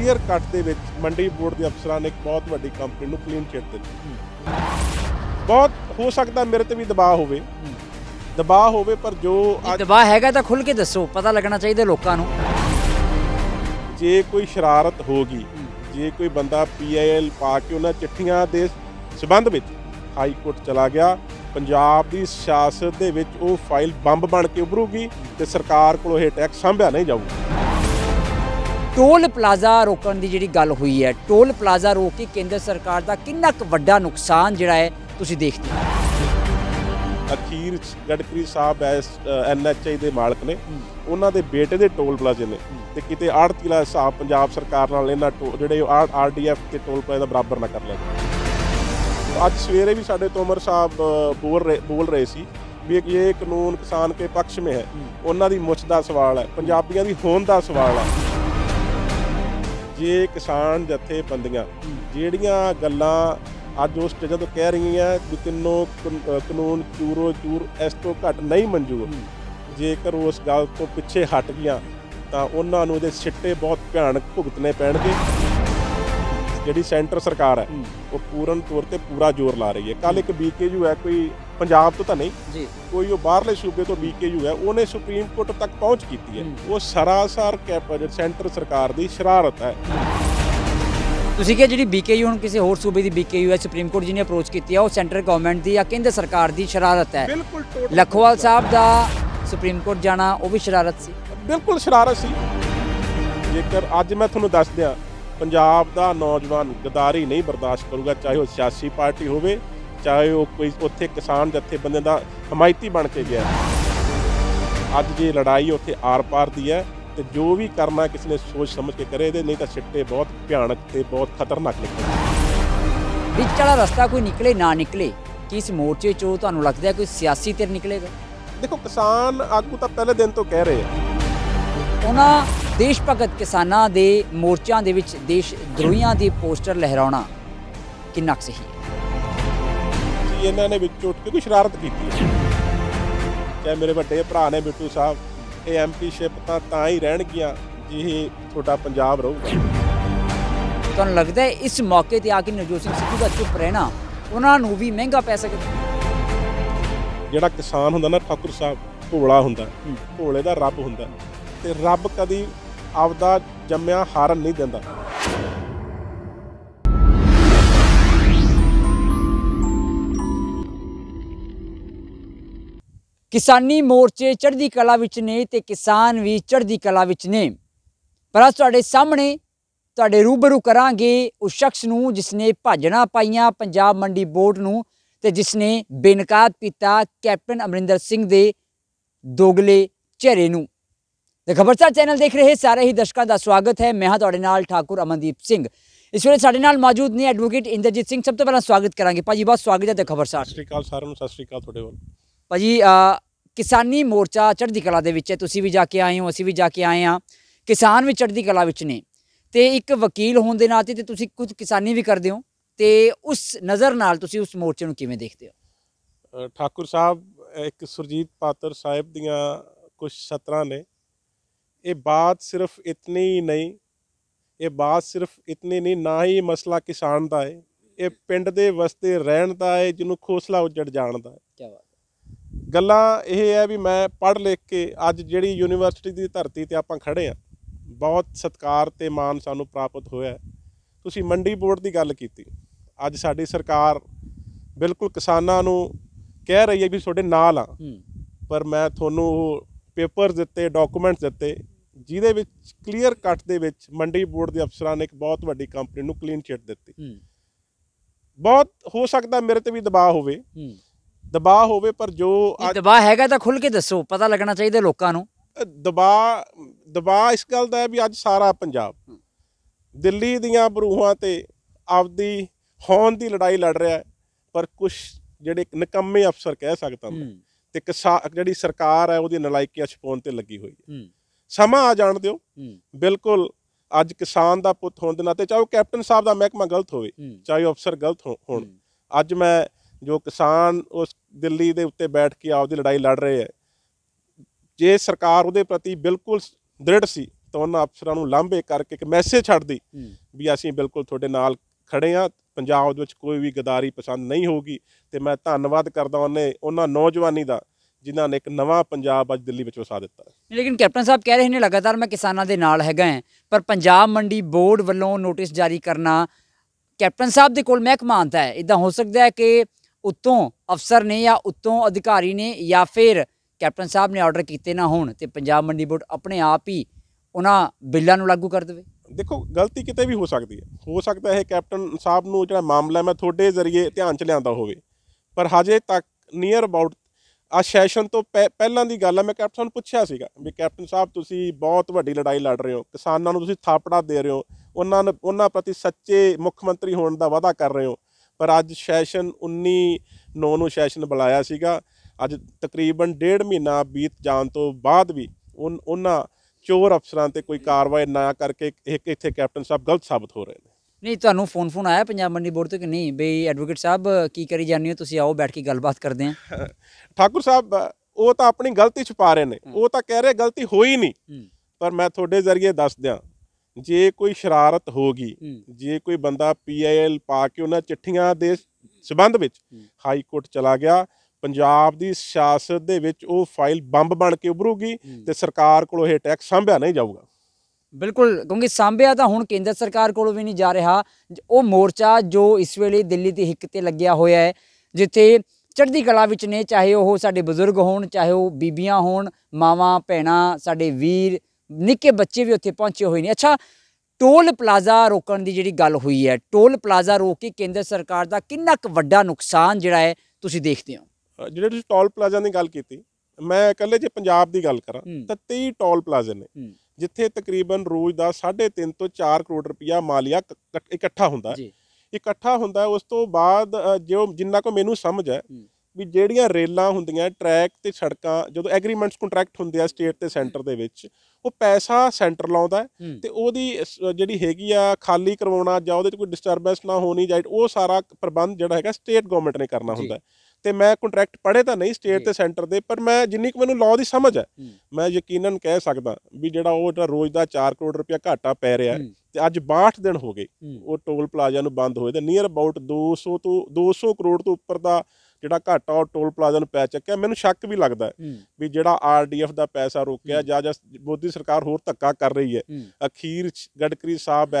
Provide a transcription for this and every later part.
clear cut ਦੇ ਵਿੱਚ ਮੰਡੀ ਬੋਰਡ ਦੇ ਅਫਸਰਾਂ ਨੇ ਇੱਕ ਬਹੁਤ ਵੱਡੀ ਕੰਪਨੀ ਨੂੰ ਕਲੀਨ ਚਿੱਟ ਦਿੱਤੀ ਬਹੁਤ ਹੋ ਸਕਦਾ ਮੇਰੇ ਤੇ ਵੀ ਦਬਾਅ ਹੋਵੇ ਦਬਾਅ ਹੋਵੇ ਪਰ ਜੋ ਦਬਾਅ ਹੈਗਾ ਤਾਂ ਖੁੱਲ ਕੇ ਦੱਸੋ ਪਤਾ ਲੱਗਣਾ ਚਾਹੀਦਾ ਲੋਕਾਂ ਨੂੰ ਜੇ ਕੋਈ ਸ਼ਰਾਰਤ ਹੋਗੀ ਜੇ ਕੋਈ ਬੰਦਾ ਪੀਆਈਐਲ ਪਾ ਕੇ ਉਹਨਾਂ ਚਿੱਠੀਆਂ ਦੇ ਸਬੰਧ ਵਿੱਚ ਹਾਈ ਕੋਰਟ ਚਲਾ ਗਿਆ ਪੰਜਾਬ ਦੀ ਸਿਆਸਤ ਦੇ ਵਿੱਚ ਉਹ ਫਾਈਲ ਬੰਬ ਬਣ ਕੇ ਉਭਰੂਗੀ ਤੇ ਸਰਕਾਰ ਕੋਲ ਇਹ ਟੈਕਸ ਸੰਭਿਆ ਨਹੀਂ ਜਾਊਗਾ ਟੋਲ ਪਲਾਜ਼ਾ ਰੋਕਣ ਦੀ ਜਿਹੜੀ ਗੱਲ ਹੋਈ ਹੈ ਟੋਲ ਪਲਾਜ਼ਾ ਰੋਕ ਕੇ ਕੇਂਦਰ ਸਰਕਾਰ ਦਾ ਕਿੰਨਾ ਕੁ ਵੱਡਾ ਨੁਕਸਾਨ ਜਿਹੜਾ ਹੈ ਤੁਸੀਂ ਦੇਖਦੇ ਹੋ ਅਖੀਰ ਗੜਕਰੀ ਸਾਹਿਬ ਐਸ ਐਨਐਚਆਈ ਦੇ ਮਾਲਕ ਨੇ ਉਹਨਾਂ ਦੇ ਬੇਟੇ ਦੇ ਟੋਲ ਪਲਾਜ਼ੇ ਨੇ ਤੇ ਕਿਤੇ ਆੜਤੀਲਾ ਹਿਸਾਬ ਪੰਜਾਬ ਸਰਕਾਰ ਨਾਲ ਇਹਨਾਂ ਜਿਹੜੇ ਆਰਡੀਐਫ ਤੇ ਟੋਲ ਪਲਾਜ਼ੇ ਦਾ ਬਰਾਬਰ ਨਾ ਕਰ ਲੈਣ ਅੱਜ ਸਵੇਰੇ ਵੀ ਸਾਡੇ ਅਮਰ ਸਾਹਿਬ ਬੋਲ ਰਹੇ ਬੋਲ ਰਹੇ ਸੀ ਵੀ ਇਹ ਕਾਨੂੰਨ ਕਿਸਾਨ ਕੇ ਪੱਖ ਮੇ ਹੈ ਉਹਨਾਂ ਦੀ ਮੁੱਛ ਦਾ ਸਵਾਲ ਹੈ ਪੰਜਾਬੀਆਂ ਦੀ ਹੋਂਦ ਦਾ ਸਵਾਲ ਹੈ ਜੇ ਕਿਸਾਨ ਜਥੇ ਬੰਦੀਆਂ ਜਿਹੜੀਆਂ ਗੱਲਾਂ ਅੱਜ ਉਸ ਤੇ ਜਦੋਂ ਕਹਿ ਰਹੀਆਂ ਕਿ ਤਿੰਨੋਂ ਕਾਨੂੰਨ ਚੂਰੋ ਚੂਰ ਇਸ ਤੋਂ ਘੱਟ ਨਹੀਂ ਮਨਜ਼ੂਰ ਜੇਕਰ ਉਸ ਗੱਲ ਤੋਂ ਪਿੱਛੇ ਹਟ ਗਿਆ ਤਾਂ ਉਹਨਾਂ ਨੂੰ ਇਹਦੇ ਸਿੱਟੇ ਬਹੁਤ ਭਿਆਨਕ ਭੁਗਤਨੇ ਪੈਣਗੇ ਜਿਹੜੀ ਸੈਂਟਰ ਸਰਕਾਰ ਹੈ ਉਹ ਪੂਰਨ ਤੌਰ ਤੇ ਪੂਰਾ ਜ਼ੋਰ ਲਾ ਰਹੀ ਹੈ ਕੱਲ ਇੱਕ ਬੀਕੇਯੂ ਹੈ ਕੋਈ ਪੰਜਾਬ ਤੋਂ ਤਾਂ ਨਹੀਂ ਜੀ ਕੋਈ ਉਹ ਬਾਹਰਲੇ ਸੂਬੇ ਤੋਂ ਬੀਕੇਯੂ ਹੈ ਉਹਨੇ ਸੁਪਰੀਮ ਕੋਰਟ ਤੱਕ ਪਹੁੰਚ ਕੀਤੀ ਹੈ ਉਹ ਸਰਾਸਰ ਸੈਂਟਰ ਸਰਕਾਰ ਦੀ ਸ਼ਰਾਰਤ ਹੈ ਤੁਸੀਂ ਕਿਹਾ ਜਿਹੜੀ ਬੀਕੇਯੂ ਹੁਣ ਕਿਸੇ ਹੋਰ ਸੂਬੇ ਦੀ ਬੀਕੇਯੂ ਹੈ ਸੁਪਰੀਮ ਕੋਰਟ ਜੀ ਨੇ ਅਪਰੋਚ ਕੀਤੀ ਹੈ ਉਹ ਸੈਂਟਰ ਗਵਰਨਮੈਂਟ ਦੀ ਜਾਂ ਕੇਂਦਰ ਸਰਕਾਰ ਦੀ ਸ਼ਰਾਰਤ ਹੈ ਬਿਲਕੁਲ ਲਖਵਾਲ ਸਾਹਿਬ ਦਾ ਸੁਪਰੀਮ ਕੋਰਟ ਜਾਣਾ ਉਹ ਵੀ ਸ਼ਰਾਰਤ ਸੀ ਬਿਲਕੁਲ ਸ਼ਰਾਰਤ ਸੀ ਜੇਕਰ ਅੱਜ ਮੈਂ ਤੁਹਾਨੂੰ ਦੱਸ ਦਿਆਂ ਪੰਜਾਬ ਦਾ ਨੌਜਵਾਨ ਗਦਾਰੀ ਨਹੀਂ ਬਰਦਾਸ਼ਤ ਕਰੂਗਾ ਚਾਹੇ ਉਹ ਸਿਆਸੀ ਪਾਰਟੀ ਹੋਵੇ ਚਾਹੇ ਉਹ ਕੋਈ ਉੱਥੇ ਕਿਸਾਨ ਬੰਦੇ ਦਾ ਹਮਾਇਤੀ ਬਣ ਕੇ ਗਿਆ ਅੱਜ ਜੇ ਲੜਾਈ ਉੱਥੇ ਆਰ-ਪਾਰ ਦੀ ਹੈ ਤੇ ਜੋ ਵੀ ਕਰਨਾ ਕਿਸ ਨੇ ਸੋਚ ਸਮਝ ਕੇ ਕਰੇ ਇਹਦੇ ਨਹੀਂ ਤਾਂ ਛਿੱਟੇ ਬਹੁਤ ਭਿਆਨਕ ਤੇ ਬਹੁਤ ਖਤਰਨਾਕ ਲੱਗਦੇ ਵਿਚਾਲਾ ਰਸਤਾ ਕੋਈ ਨਿਕਲੇ ਨਾ ਨਿਕਲੇ ਕਿਸ ਮੋਰਚੇ ਚੋਂ ਤੁਹਾਨੂੰ ਲੱਗਦਾ ਕੋਈ ਸਿਆਸੀ ਤੇ ਨਿਕਲੇਗਾ ਦੇਖੋ ਕਿਸਾਨ ਆਗੂ ਤਾਂ ਪਹਿਲੇ ਦਿਨ ਤੋਂ ਕਹਿ ਰਹੇ ਆ ਉਹਨਾਂ ਦੇਸ਼ ਭਗਤ ਕਿਸਾਨਾਂ ਦੇ ਮੋਰਚਾਂ ਦੇ ਵਿੱਚ ਦੇਸ਼ ਦਰੋਹੀਆਂ ਦੀ ਪੋਸਟਰ ਲਹਿਰਾਉਣਾ ਕਿੰਨਾ ਸਹੀ ਹੈ ਵੀ ਇਹਨਾਂ ਨੇ ਵਿੱਚ ਉੱਠ ਕੇ ਕੋਈ ਸ਼ਰਾਰਤ ਕੀਤੀ ਹੈ ਕਿ ਮੇਰੇ ਵੱਡੇ ਭਰਾ ਨੇ ਬਿੱਟੂ ਸਾਹਿਬ ਇਹ ਐਮਪੀ ਸ਼ਿਪ ਤਾਂ ਤਾਂ ਹੀ ਰਹਿਣਗੀਆਂ ਇਹ ਛੋਟਾ ਪੰਜਾਬ ਰਹੂਗਾ ਤੁਹਾਨੂੰ ਲੱਗਦਾ ਹੈ ਇਸ ਮੌਕੇ ਤੇ ਆ ਕੇ ਨਜੋਤ ਸਿੰਘ ਸਿੱਧੂ ਦਾ ਚੁੱਪ ਰਹਿਣਾ ਉਹਨਾਂ ਨੂੰ ਵੀ ਮਹਿੰਗਾ ਪੈ ਸਕਦਾ ਜਿਹੜਾ ਕਿਸਾਨ ਹੁੰਦਾ ਨਾ ਠਾਕੁਰ ਸਾਹਿਬ ਭੋਲਾ ਹੁੰਦਾ ਭੋਲੇ ਦਾ ਰੱਬ ਹੁੰਦਾ ਤੇ ਰੱਬ ਕਦੀ ਆਪਦਾ ਜੰਮਿਆ ਹਾਰਨ ਨਹੀਂ ਦਿੰਦਾ ਕਿਸਾਨੀ ਮੋਰਚੇ ਚੜ੍ਹਦੀ ਕਲਾ ਵਿੱਚ ਨੇ ਤੇ ਕਿਸਾਨ ਵੀ ਚੜ੍ਹਦੀ ਕਲਾ ਵਿੱਚ ਨੇ ਪਰ ਅਸ ਤੁਹਾਡੇ ਸਾਹਮਣੇ ਤੁਹਾਡੇ ਰੂਬਰੂ ਕਰਾਂਗੇ ਉਸ ਸ਼ਖਸ ਨੂੰ ਜਿਸ ਨੇ ਭਾਜਣਾ ਪਾਈਆਂ ਪੰਜਾਬ ਮੰਡੀ ਬੋਰਡ ਨੂੰ ਤੇ ਜਿਸ ਨੇ ਬੇਨਕਾਬ ਕੀਤਾ ਕੈਪਟਨ ਅਮਰਿੰਦਰ ਸਿੰਘ ਦੇ ਦੋਗਲੇ ਚਿਹਰੇ ਨੂੰ ਤੇ ਖਬਰਸਾਰ ਚੈਨਲ ਦੇਖ ਰਹੇ ਸਾਰੇ ਹੀ ਦਰਸ਼ਕਾਂ ਦਾ ਸਵਾਗਤ ਹੈ ਮੈਂ ਹਾਂ ਤੁਹਾਡੇ ਨਾਲ ਠਾਕੁਰ ਅਮਨਦੀਪ ਸਿੰਘ ਇਸ ਵੇਲੇ ਸਾਡੇ ਨਾਲ ਮੌਜੂਦ ਨੇ ਐਡਵੋਕੇਟ ਇੰਦਰਜੀਤ ਸਿੰਘ ਸਭ ਤੋਂ ਪਹਿਲਾਂ ਸਵਾਗਤ ਕਰਾਂਗੇ ਭਾਜੀ ਬਹੁਤ ਸਵਾਗਤ ਹੈ ਤੇ ਖਬਰਸਾਰ ਸਤਿ ਸ਼੍ਰੀ ਅਕਾਲ ਸਾਰਿਆਂ ਨੂੰ ਸਤਿ ਸ਼੍ਰੀ ਅਕਾਲ ਤੁਹਾਡੇ ਵੱਲ ਭਾਜੀ ਕਿਸਾਨੀ ਮੋਰਚਾ ਚੜ੍ਹਦੀ ਕਲਾ ਦੇ ਵਿੱਚ ਹੈ ਤੁਸੀਂ ਵੀ ਜਾ ਕੇ ਆਏ ਹੋ ਅਸੀਂ ਵੀ ਜਾ ਕੇ ਆਏ ਆ ਕਿਸਾਨ ਵੀ ਚੜ੍ਹਦੀ ਕਲਾ ਵਿੱਚ ਨੇ ਤੇ ਇੱਕ ਵਕੀਲ ਹੋਣ ਦੇ ਨਾਤੇ ਤੇ ਤੁਸੀਂ ਕੁਝ ਕਿਸਾਨੀ ਵੀ ਕਰਦੇ ਹੋ ਤੇ ਉਸ ਨਜ਼ਰ ਨਾਲ ਤੁਸੀਂ ਉਸ ਮੋਰਚੇ ਨੂੰ ਕਿਵੇਂ ਦੇਖਦੇ ਹੋ ਠਾਕੁਰ ਸਾਹਿਬ ਇੱਕ ਸੁਰਜੀਤ ਪਾਤਰ ਸਾਹਿਬ ਦੀਆਂ ਕੁਝ ਸਤਰਾਂ ਨੇ ਇਹ ਬਾਤ ਸਿਰਫ ਇਤਨੀ ਹੀ ਨਹੀਂ ਇਹ ਬਾਤ ਸਿਰਫ ਇਤਨੀ ਨਹੀਂ ਨਾ ਹੀ ਮਸਲਾ ਕਿਸਾਨ ਦਾ ਹੈ ਇਹ ਪਿੰਡ ਦੇ ਵਸਤੇ ਰਹਿਣ ਦਾ ਹੈ ਜਿਹਨੂੰ ਖੋਸਲਾ ਉੱਜੜ ਜਾਣ ਦਾ ਹੈ ਕੀ ਬਾਤ ਗੱਲਾਂ ਇਹ ਹੈ ਵੀ ਮੈਂ ਪੜ੍ਹ ਲਿਖ ਕੇ ਅੱਜ ਜਿਹੜੀ ਯੂਨੀਵਰਸਿਟੀ ਦੀ ਧਰਤੀ ਤੇ ਆਪਾਂ ਖੜੇ ਆ ਬਹੁਤ ਸਤਕਾਰ ਤੇ ਮਾਣ ਸਾਨੂੰ ਪ੍ਰਾਪਤ ਹੋਇਆ ਤੁਸੀਂ ਮੰਡੀ ਬੋਰਡ ਦੀ ਗੱਲ ਕੀਤੀ ਅੱਜ ਸਾਡੀ ਸਰਕਾਰ ਬਿਲਕੁਲ ਕਿਸਾਨਾਂ ਨੂੰ ਕਹਿ ਰਹੀ ਹੈ ਵੀ ਤੁਹਾਡੇ ਨਾਲ ਆ ਪਰ ਮੈਂ ਤੁਹਾਨੂੰ ਉਹ ਪੇਪਰਸ ਦਿੱਤੇ ਡਾਕੂਮੈਂਟਸ ਦਿੱਤੇ ਜਿਹਦੇ ਵਿੱਚ ਕਲੀਅਰ ਕੱਟ ਦੇ ਵਿੱਚ ਮੰਡੀ ਬੋਰਡ ਦੇ ਅਫਸਰਾਂ ਨੇ ਇੱਕ ਬਹੁਤ ਵੱਡੀ ਕੰਪਨੀ ਨੂੰ ਕਲੀਨ ਚਿੱਟ ਦਿੱਤੀ ਬਹੁਤ ਹੋ ਸਕਦਾ ਮੇਰੇ ਤੇ ਵੀ ਦਬਾਅ ਹੋਵੇ ਦਬਾਅ ਹੋਵੇ ਪਰ ਜੋ ਦਬਾਅ ਹੈਗਾ ਤਾਂ ਖੁੱਲ ਕੇ ਦੱਸੋ ਪਤਾ ਲੱਗਣਾ ਚਾਹੀਦਾ ਲੋਕਾਂ ਨੂੰ ਦਬਾਅ ਦਬਾਅ ਇਸ ਗੱਲ ਦਾ ਹੈ ਵੀ ਅੱਜ ਸਾਰਾ ਪੰਜਾਬ ਦਿੱਲੀ ਦੀਆਂ ਬਰੂਹਾਂ ਤੇ ਆਪਦੀ ਹੌਣ ਦੀ ਲੜਾਈ ਲੜ ਰਿਹਾ ਹੈ ਪਰ ਕੁਝ ਜਿਹੜੇ ਨਿਕੰਮੇ ਅਫਸਰ ਕਹਿ ਸਕਦਾ ਮੈਂ ਤੇ ਜਿਹੜੀ ਸਰਕਾਰ ਹੈ ਉਹਦੀ ਨਲਾਇਕੀਆਂ ਛਪਾਉਣ ਤੇ ਲੱਗੀ ਹੋਈ ਹੈ ਸਮਾਂ ਆ ਜਾਣ ਦਿਓ ਬਿਲਕੁਲ ਅੱਜ ਕਿਸਾਨ ਦਾ ਪੁੱਤ ਹੋਣ ਦੇ ਨਾਤੇ ਚਾਹੇ ਕੈਪਟਨ ਸਾਹਿਬ ਦਾ ਮਹਿਕਮਾ ਗਲਤ ਹੋਵੇ ਚਾਹੇ ਅਫਸਰ ਗਲਤ ਹੋਣ ਅੱਜ ਮੈਂ ਜੋ ਕਿਸਾਨ ਉਸ ਦਿੱਲੀ ਦੇ ਉੱਤੇ ਬੈਠ ਕੇ ਆਪਦੀ ਲੜਾਈ ਲੜ ਰਹੇ ਹੈ ਜੇ ਸਰਕਾਰ ਉਹਦੇ ਪ੍ਰਤੀ ਬਿਲਕੁਲ ਦ੍ਰਿੜ ਸੀ ਤਾਂ ਉਹਨਾਂ ਅਫਸਰਾਂ ਨੂੰ ਲਾਂਭੇ ਕਰਕੇ ਇੱਕ ਮੈਸੇਜ ਛੱਡਦੀ ਵੀ ਅਸੀਂ ਬਿਲਕੁਲ ਤੁਹਾਡੇ ਨਾਲ ਖੜੇ ਆ ਪੰਜਾਬ ਦੇ ਵਿੱਚ ਕੋਈ ਵੀ ਗਦਾਰੀ ਪਸੰਦ ਨਹੀਂ ਹੋਊਗੀ ਤੇ ਮੈਂ ਧੰਨਵਾਦ ਕਰਦਾ ਉਹਨੇ ਉਹਨਾਂ ਨੌਜਵਾਨੀ ਦਾ ਜਿਨ੍ਹਾਂ ਨੇ ਇੱਕ ਨਵਾਂ ਪੰਜਾਬ ਅੱਜ ਦਿੱਲੀ ਵਿੱਚ ਵਸਾ ਦਿੱਤਾ ਲੇਕਿਨ ਕੈਪਟਨ ਸਾਹਿਬ ਕਹਿ ਰਹੇ ਨੇ ਲਗਾਤਾਰ ਮੈਂ ਕਿਸਾਨਾਂ ਦੇ ਨਾਲ ਹੈਗਾ ਹਾਂ ਪਰ ਪੰਜਾਬ ਮੰਡੀ ਬੋਰਡ ਵੱਲੋਂ ਨੋਟਿਸ ਜਾਰੀ ਕਰਨਾ ਕੈਪਟਨ ਸਾਹਿਬ ਦੇ ਕੋਲ ਮਹਿਕਮਾ ਆਂਦਾ ਹੈ ਇਦਾਂ ਹੋ ਸਕਦਾ ਹੈ ਕਿ ਉਤੋਂ ਅਫਸਰ ਨੇ ਜਾਂ ਉਤੋਂ ਅਧਿਕਾਰੀ ਨੇ ਜਾਂ ਫਿਰ ਕੈਪਟਨ ਸਾਹਿਬ ਨੇ ਆਰਡਰ ਕੀਤੇ ਨਾ ਹੋਣ ਤੇ ਪੰਜਾਬ ਮੰਡੀ ਬੋਰਡ ਆਪਣੇ ਆਪ ਹੀ ਉਹਨਾਂ ਬਿੱਲਾਂ ਨੂੰ ਲਾਗੂ ਕਰ ਦੇਵੇ ਦੇਖੋ ਗਲਤੀ ਕਿਤੇ ਵੀ ਹੋ ਸਕਦੀ ਹੈ ਹੋ ਸਕਦਾ ਹੈ ਕੈਪਟਨ ਸਾਹਿਬ ਨੂੰ ਜਿਹੜਾ ਮਾਮਲਾ ਮੈਂ ਤੁਹਾਡੇ ਜ਼ਰੀਏ ਧਿਆਨ ਚ ਲਿਆਂਦਾ ਹੋਵੇ ਪਰ ਹਜੇ ਤੱਕ ਨੀਅਰ ਅਬਾਊਟ ਆ ਸੈਸ਼ਨ ਤੋਂ ਪਹਿਲਾਂ ਦੀ ਗੱਲ ਹੈ ਮੈਂ ਕੈਪਟਨ ਨੂੰ ਪੁੱਛਿਆ ਸੀਗਾ ਵੀ ਕੈਪਟਨ ਸਾਹਿਬ ਤੁਸੀਂ ਬਹੁਤ ਵੱਡੀ ਲੜਾਈ ਲੜ ਰਹੇ ਹੋ ਕਿਸਾਨਾਂ ਨੂੰ ਤੁਸੀਂ ਥਾਪੜਾ ਦੇ ਰਹੇ ਹੋ ਉਹਨਾਂ ਨੂੰ ਉਹਨਾਂ ਪ੍ਰਤੀ ਸੱਚੇ ਮੁੱਖ ਮੰਤਰੀ ਹੋਣ ਦਾ ਵਾਅਦਾ ਕਰ ਰਹੇ ਹੋ ਪਰ ਅੱਜ ਸੈਸ਼ਨ 19 9 ਨੂੰ ਸੈਸ਼ਨ ਬੁਲਾਇਆ ਸੀਗਾ ਅੱਜ ਤਕਰੀਬਨ ਡੇਢ ਮਹੀਨਾ ਬੀਤ ਜਾਣ ਤੋਂ ਬਾਅਦ ਵੀ ਉਹਨਾਂ ਚੋਰ ਅਫਸਰਾਂ ਤੇ ਕੋਈ ਕਾਰਵਾਈ ਨਾ ਕਰਕੇ ਇੱਕ ਇੱਥੇ ਕੈਪਟਨ ਸਾਹਿਬ ਗਲਤ ਸਾਬਤ ਹੋ ਰਹੇ ਨੇ ਨਹੀਂ ਤੁਹਾਨੂੰ ਫੋਨ ਫੋਨ ਆਇਆ ਪੰਜਾਬ ਮੰਡੀ ਬੋਰਡ ਤੋਂ ਕਿ ਨਹੀਂ ਬਈ ਐਡਵੋਕੇਟ ਸਾਹਿਬ ਕੀ ਕਰੀ ਜਾਣੀ ਹੋ ਤੁਸੀਂ ਆਓ ਬੈਠ ਕੇ ਗੱਲਬਾਤ ਕਰਦੇ ਆਂ ਠਾਕੁਰ ਸਾਹਿਬ ਉਹ ਤਾਂ ਆਪਣੀ ਗਲਤੀ ਛੁਪਾ ਰਹੇ ਨੇ ਉਹ ਤਾਂ ਕਹਿ ਰਹੇ ਗਲਤੀ ਹੋਈ ਨਹੀਂ ਪਰ ਮੈਂ ਤੁਹਾਡੇ ਜ਼ਰੀਏ ਦੱਸ ਦਿਆਂ ਜੇ ਕੋਈ ਸ਼ਰਾਰਤ ਹੋ ਗਈ ਜੇ ਕੋਈ ਬੰਦਾ ਪੀਆਈਐਲ ਪਾ ਕੇ ਉਹਨਾਂ ਚਿੱਠੀਆਂ ਦੇ ਸਬੰਧ ਵਿੱਚ ਹਾਈ ਕੋਰਟ ਚਲਾ ਗਿਆ ਪੰਜਾਬ ਦੀ ਸਿਆਸਤ ਦੇ ਵਿੱਚ ਉਹ ਫਾਈਲ ਬੰਬ ਬਣ ਕੇ ਉਭਰੂਗੀ ਤੇ ਸਰਕਾਰ ਕੋਲ ਇਹ ਟੈਕਸ ਸੰਭਿਆ ਨਹੀਂ ਜਾਊਗਾ ਬਿਲਕੁਲ ਕਿਉਂਕਿ ਸਾਂਭਿਆ ਤਾਂ ਹੁਣ ਕੇਂਦਰ ਸਰਕਾਰ ਕੋਲ ਵੀ ਨਹੀਂ ਜਾ ਰਿਹਾ ਉਹ ਮੋਰਚਾ ਜੋ ਇਸ ਵੇਲੇ ਦਿੱਲੀ ਦੀ ਹਿੱਕ ਤੇ ਲੱਗਿਆ ਹੋਇਆ ਹੈ ਜਿੱਥੇ ਚੜ੍ਹਦੀ ਕਲਾ ਵਿੱਚ ਨੇ ਚਾਹੇ ਉਹ ਸਾਡੇ ਬਜ਼ੁਰਗ ਹੋਣ ਚਾਹੇ ਉਹ ਬੀਬੀਆਂ ਹੋਣ ਮਾਵਾਂ ਭੈਣਾਂ ਸਾਡੇ ਵੀਰ ਨਿੱਕੇ ਬੱਚੇ ਵੀ ਉੱਥੇ ਪਹੁੰਚੇ ਹੋਏ ਨੇ ਅੱਛਾ ਟੋਲ ਪਲਾਜ਼ਾ ਰੋਕਣ ਦੀ ਜਿਹੜੀ ਗੱਲ ਹੋਈ ਹੈ ਟੋਲ ਪਲਾਜ਼ਾ ਰੋਕ ਕੇ ਕੇਂਦਰ ਸਰਕਾਰ ਦਾ ਕਿੰਨਾ ਕੁ ਵੱਡਾ ਨੁਕਸਾਨ ਜਿਹੜਾ ਹੈ ਤੁਸੀਂ ਦੇਖਦੇ ਹੋ ਜਿਹੜੇ ਤੁਸੀਂ ਟੋਲ ਪਲਾਜ਼ਾ ਦੀ ਗੱਲ ਕੀਤੀ ਮੈਂ ਇਕੱਲੇ ਜੇ ਪੰਜਾਬ ਦੀ ਗੱਲ ਕਰਾਂ ਤਾਂ 23 ਟੋਲ ਪਲਾਜ਼ੇ ਨੇ ਜਿੱਥੇ ਤਕਰੀਬਨ ਰੋਜ਼ ਦਾ 3.5 ਤੋਂ 4 ਕਰੋੜ ਰੁਪਇਆ ਮਾਲੀਆ ਇਕੱਠਾ ਹੁੰਦਾ ਇਕੱਠਾ ਹੁੰਦਾ ਉਸ ਤੋਂ ਬਾਅਦ ਜੋ ਜਿੰਨਾ ਕੋ ਮੈਨੂੰ ਸਮਝ ਹੈ ਵੀ ਜਿਹੜੀਆਂ ਰੇਲਾਂ ਹੁੰਦੀਆਂ ਟਰੈਕ ਤੇ ਸੜਕਾਂ ਜਦੋਂ ਐਗਰੀਮੈਂਟਸ ਕੰਟਰੈਕਟ ਹੁੰਦੇ ਆ ਸਟੇਟ ਤੇ ਸੈਂਟਰ ਦੇ ਵਿੱਚ ਉਹ ਪੈਸਾ ਸੈਂਟਰ ਲਾਉਂਦਾ ਤੇ ਉਹਦੀ ਜਿਹੜੀ ਹੈਗੀ ਆ ਖਾਲੀ ਕਰਵਾਉਣਾ ਜਾਂ ਉਹਦੇ 'ਚ ਕੋਈ ਡਿਸਟਰਬੈਂਸ ਨਾ ਹੋਣੀ ਜਾਂ ਉਹ ਸਾਰਾ ਪ੍ਰਬੰਧ ਜਿਹੜਾ ਹੈਗਾ ਸਟੇਟ ਗਵਰਨਮੈਂਟ ਨੇ ਕਰਨਾ ਹੁੰਦਾ ਤੇ ਮੈਂ ਕੰਟਰੈਕਟ ਪੜ੍ਹੇ ਤਾਂ ਨਹੀਂ ਸਟੇਟ ਤੇ ਸੈਂਟਰ ਦੇ ਪਰ ਮੈਂ ਜਿੰਨੀ ਕੁ ਮੈਨੂੰ ਲਾਅ ਦੀ ਸਮਝ ਹੈ ਮੈਂ ਯਕੀਨਨ ਕਹਿ ਸਕਦਾ ਵੀ ਜਿਹੜਾ ਉਹ ਜਿਹੜਾ ਰੋਜ਼ ਦਾ 4 ਕਰੋੜ ਰੁਪਇਆ ਘਾਟਾ ਪੈ ਰਿਹਾ ਤੇ ਅੱਜ 62 ਦਿਨ ਹੋ ਗਏ ਉਹ ਟੋਲ ਪਲਾਜ਼ਾ ਨੂੰ ਬੰਦ ਹੋਏ ਤੇ ਨੀਅਰ ਅਬਾਊਟ 200 ਤੋਂ 200 ਕਰੋੜ ਤੋਂ ਉੱਪਰ ਦਾ ਜਿਹੜਾ ਘਾਟਾ ਉਹ ਟੋਲ ਪਲਾਜ਼ਾ ਨੂੰ ਪੈ ਚੱਕਿਆ ਮੈਨੂੰ ਸ਼ੱਕ ਵੀ ਲੱਗਦਾ ਵੀ ਜਿਹੜਾ ਆਰਡੀਐਫ ਦਾ ਪੈਸਾ ਰੋਕਿਆ ਜਾਂ ਜਾਂ ਮੋਦੀ ਸਰਕਾਰ ਹੋਰ ਧੱਕਾ ਕਰ ਰਹੀ ਹੈ ਅਖੀਰ ਗੜਕਰੀ ਸਾਹਿਬ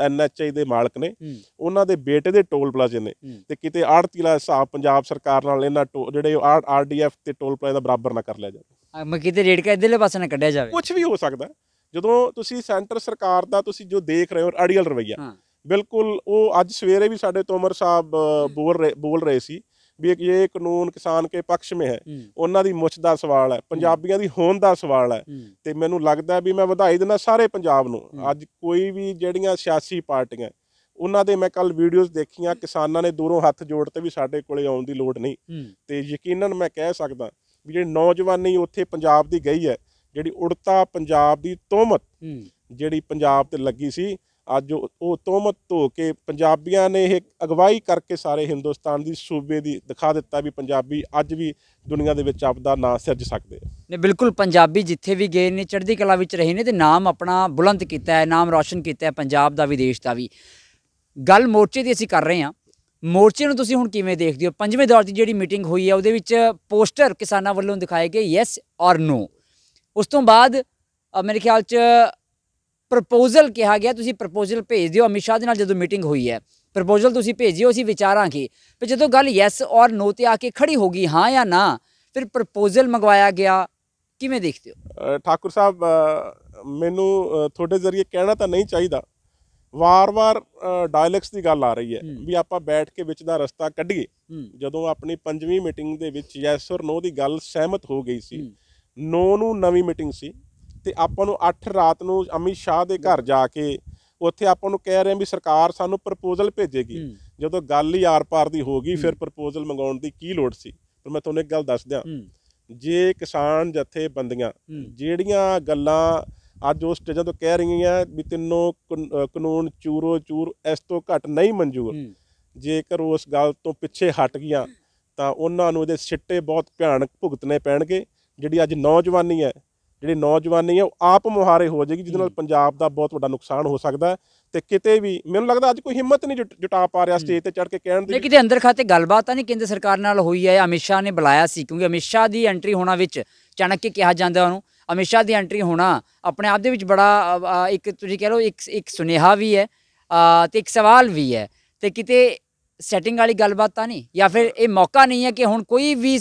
ਐਨਐਚਆਈ ਦੇ ਮਾਲਕ ਨੇ ਉਹਨਾਂ ਦੇ ਬੇਟੇ ਦੇ ਟੋਲ ਪਲਾਜ਼ੇ ਨੇ ਤੇ ਕਿਤੇ ਆੜਤੀਲਾ ਹਿਸਾਬ ਪੰਜਾਬ ਸਰਕਾਰ ਨਾਲ ਇਹਨਾਂ ਜਿਹੜੇ ਆਰਡੀਐਫ ਤੇ ਟੋਲ ਪਲਾਜ਼ੇ ਦਾ ਬਰਾਬਰ ਨਾ ਕਰ ਲਿਆ ਜਾਵੇ ਮੈਂ ਕਿਤੇ ਕਾ ਇਧਰਲੇ ਪਾਸੇ ਨਾ ਕੱਢਿਆ ਜਾਵੇ ਕੁਝ ਵੀ ਹੋ ਸਕਦਾ ਜਦੋਂ ਤੁਸੀਂ ਸੈਂਟਰ ਸਰਕਾਰ ਦਾ ਤੁਸੀਂ ਜੋ ਦੇਖ ਰਹੇ ਹੋ ਅੜੀਅਲ ਰਵਈਆ ਬਿਲਕੁਲ ਉਹ ਅੱਜ ਸਵੇਰੇ ਵੀ ਸਾਡੇ ਤੋਮਰ ਸਾਹਿਬ ਬੋਲ ਰਹੇ ਬੋਲ ਰਹੇ ਸੀ ਵੀ ਇਹ ਕਾਨੂੰਨ ਕਿਸਾਨ ਕੇ ਪੱਖ ਮੇ ਹੈ ਉਹਨਾਂ ਦੀ ਮੁੱਛ ਦਾ ਸਵਾਲ ਹੈ ਪੰਜਾਬੀਆਂ ਦੀ ਹੋਣ ਦਾ ਸਵਾਲ ਹੈ ਤੇ ਮੈਨੂੰ ਲੱਗਦਾ ਵੀ ਮੈਂ ਵਧਾਈ ਦਿੰਦਾ ਸਾਰੇ ਪੰਜਾਬ ਨੂੰ ਅੱਜ ਕੋਈ ਵੀ ਜਿਹੜੀਆਂ ਸਿਆਸੀ ਪਾਰਟੀਆਂ ਉਹਨਾਂ ਦੇ ਮੈਂ ਕੱਲ ਵੀਡੀਓਜ਼ ਦੇਖੀਆਂ ਕਿਸਾਨਾਂ ਨੇ ਦੂਰੋਂ ਹੱਥ ਜੋੜ ਤੇ ਵੀ ਸਾਡੇ ਕੋਲੇ ਆਉਣ ਦੀ ਲੋੜ ਨਹੀਂ ਤੇ ਯਕੀਨਨ ਮੈਂ ਕਹਿ ਸਕਦਾ ਵੀ ਜਿਹੜੀ ਨੌਜਵਾਨੀ ਉੱਥੇ ਪੰਜਾਬ ਦੀ ਗਈ ਹੈ ਜਿਹੜੀ ਉੜਤਾ ਪੰਜਾਬ ਦੀ ਤੋਮਤ ਜਿਹੜੀ ਪੰਜਾਬ ਤੇ ਲੱਗੀ ਸੀ ਅੱਜ ਉਹ ਤੋਮਤ ਧੋ ਕੇ ਪੰਜਾਬੀਆਂ ਨੇ ਇਹ ਅਗਵਾਈ ਕਰਕੇ ਸਾਰੇ ਹਿੰਦੁਸਤਾਨ ਦੀ ਸੂਬੇ ਦੀ ਦਿਖਾ ਦਿੱਤਾ ਵੀ ਪੰਜਾਬੀ ਅੱਜ ਵੀ ਦੁਨੀਆ ਦੇ ਵਿੱਚ ਆਪਦਾ ਨਾਂ ਸਿਰਜ ਸਕਦੇ ਆ ਨੇ ਬਿਲਕੁਲ ਪੰਜਾਬੀ ਜਿੱਥੇ ਵੀ ਗਏ ਨੇ ਚੜ੍ਹਦੀ ਕਲਾ ਵਿੱਚ ਰਹੇ ਨੇ ਤੇ ਨਾਮ ਆਪਣਾ ਬੁਲੰਦ ਕੀਤਾ ਹੈ ਨਾਮ ਰੌਸ਼ਨ ਕੀਤਾ ਹੈ ਪੰਜਾਬ ਦਾ ਵੀ ਦਾ ਵੀ ਗੱਲ ਮੋਰਚੇ ਦੀ ਅਸੀਂ ਕਰ ਰਹੇ ਹਾਂ ਮੋਰਚੇ ਨੂੰ ਤੁਸੀਂ ਹੁਣ ਕਿਵੇਂ ਦੇਖਦੇ ਹੋ ਪੰਜਵੇਂ ਦੌਰ ਦੀ ਜਿਹੜੀ ਮੀਟਿੰਗ ਹੋਈ ਹੈ ਉਹਦੇ ਵਿੱਚ ਪੋਸਟਰ ਕਿਸਾਨਾਂ ਵੱਲੋਂ ਦਿਖਾਏ ਗਏ ਯੈਸ ਔਰ ਨੋ ਉਸ ਤੋਂ ਬਾਅਦ ਮੇਰੇ ਖਿਆਲ 'ਚ ਪ੍ਰਪੋਜ਼ਲ ਕਿਹਾ ਗਿਆ ਤੁਸੀਂ ਪ੍ਰਪੋਜ਼ਲ ਭੇਜ ਦਿਓ ਅਮਿਤ ਸ਼ਾਹ ਦੇ ਨਾਲ ਜਦੋਂ ਮੀਟਿੰਗ ਹੋਈ ਹੈ ਪ੍ਰਪੋਜ਼ਲ ਤੁਸੀਂ ਭੇਜਿਓ ਅਸੀਂ ਵਿਚਾਰਾਂਗੇ ਤੇ ਜਦੋਂ ਗੱਲ ਯੈਸ ਔਰ ਨੋ ਤੇ ਆ ਕੇ ਖੜੀ ਹੋਗੀ ਹਾਂ ਜਾਂ ਨਾ ਫਿਰ ਪ੍ਰਪੋਜ਼ਲ ਮੰਗਵਾਇਆ ਗਿਆ ਕਿਵੇਂ ਦੇਖਦੇ ਹੋ ਠਾਕੁਰ ਸਾਹਿਬ ਮੈਨੂੰ ਤੁਹਾਡੇ ਜ਼ਰੀਏ ਕਹਿਣਾ ਤਾਂ ਨਹੀਂ ਚਾਹੀਦਾ ਵਾਰ-ਵਾਰ ਡਾਇਲੈਕਸ ਦੀ ਗੱਲ ਆ ਰਹੀ ਹੈ ਵੀ ਆਪਾਂ ਬੈਠ ਕੇ ਵਿੱਚ ਦਾ ਰਸਤਾ ਕੱਢੀਏ ਜਦੋਂ ਆਪਣੀ ਪੰਜਵੀਂ ਮੀਟਿੰਗ ਦੇ ਵਿੱਚ ਯੈਸ ਔਰ ਨੋ ਦੀ ਗੱਲ ਸਹਿਮਤ ਹੋ ਗਈ ਸੀ ਨੋ ਨੂੰ ਨਵੀਂ ਮੀਟਿੰਗ ਸੀ ਤੇ ਆਪਾਂ ਨੂੰ 8 ਰਾਤ ਨੂੰ ਅਮਿਤ ਸ਼ਾਹ ਦੇ ਘਰ ਜਾ ਕੇ ਉੱਥੇ ਆਪਾਂ ਨੂੰ ਕਹਿ ਰਹੇ ਵੀ ਸਰਕਾਰ ਸਾਨੂੰ ਪ੍ਰਪੋਜ਼ਲ ਭੇਜੇਗੀ ਜਦੋਂ ਗੱਲ ਹੀ ਆਰ-ਪਾਰ ਦੀ ਹੋ ਗਈ ਫਿਰ ਪ੍ਰਪੋਜ਼ਲ ਮੰਗਾਉਣ ਦੀ ਕੀ ਲੋੜ ਸੀ ਪਰ ਮੈਂ ਤੁਹਾਨੂੰ ਇੱਕ ਗੱਲ ਦੱਸ ਦਿਆਂ ਜੇ ਕਿਸਾਨ ਬੰਦੀਆਂ ਜਿਹੜੀਆਂ ਗੱਲਾਂ ਅੱਜ ਉਸ ਸਟੇਜਾਂ ਤੋਂ ਕਹਿ ਰਹੀਆਂ ਵੀ ਤਿੰਨੋਂ ਕਾਨੂੰਨ ਚੂਰੋ ਚੂਰ ਇਸ ਤੋਂ ਘੱਟ ਨਹੀਂ ਮਨਜ਼ੂਰ ਜੇਕਰ ਉਸ ਗੱਲ ਤੋਂ ਪਿੱਛੇ ਹਟ ਗਈਆਂ ਤਾਂ ਉਹਨਾਂ ਨੂੰ ਇਹਦੇ ਸਿੱਟੇ ਬਹੁਤ ਭਿਆਨਕ ਭੁਗਤਨੇ ਪੈਣਗੇ ਜਿਹੜੀ ਅੱਜ ਨੌਜਵਾਨੀ ਹੈ ਜਿਹੜੀ ਨੌਜਵਾਨੀ ਆ ਉਹ ਆਪ ਮੁਹਾਰੇ ਹੋ ਜਾਏਗੀ ਜਿਸ ਨਾਲ ਪੰਜਾਬ ਦਾ ਬਹੁਤ ਵੱਡਾ ਨੁਕਸਾਨ ਹੋ ਸਕਦਾ ਤੇ ਕਿਤੇ ਵੀ ਮੈਨੂੰ ਲੱਗਦਾ ਅੱਜ ਕੋਈ ਹਿੰਮਤ ਨਹੀਂ ਜੁਟਾ ਪਾ ਰਿਹਾ ਸਟੇਜ ਤੇ ਚੜ ਕੇ ਕਹਿਣ ਦੀ ਨਹੀਂ ਕਿਤੇ ਅੰਦਰ ਖਾਤੇ ਗੱਲਬਾਤ ਤਾਂ ਨਹੀਂ ਕੇਂਦਰ ਸਰਕਾਰ ਨਾਲ ਹੋਈ ਹੈ ਅਮਿਤ ਸ਼ਾਹ ਨੇ ਬੁਲਾਇਆ ਸੀ ਕਿਉਂਕਿ ਅਮਿਤ ਸ਼ਾਹ ਦੀ ਐਂਟਰੀ ਹੋਣਾ ਵਿੱਚ ਕੇ ਕਿਹਾ ਜਾਂਦਾ ਉਹਨੂੰ ਅਮਿਤ ਸ਼ਾਹ ਦੀ ਐਂਟਰੀ ਹੋਣਾ ਆਪਣੇ ਆਪ ਦੇ ਵਿੱਚ ਬੜਾ ਇੱਕ ਤੁਸੀਂ ਕਹਿ ਲਓ ਇੱਕ ਇੱਕ ਸੁਨੇਹਾ ਵੀ ਹੈ ਤੇ ਇੱਕ ਸਵਾਲ ਵੀ ਹੈ ਤੇ ਕਿਤੇ ਸੈਟਿੰਗ ਵਾਲੀ ਗੱਲਬਾਤ ਤਾਂ ਨਹੀਂ ਜਾਂ ਫਿਰ ਇਹ ਮੌਕਾ ਨਹੀਂ ਹੈ ਕਿ ਹੁਣ ਕੋਈ ਵੀ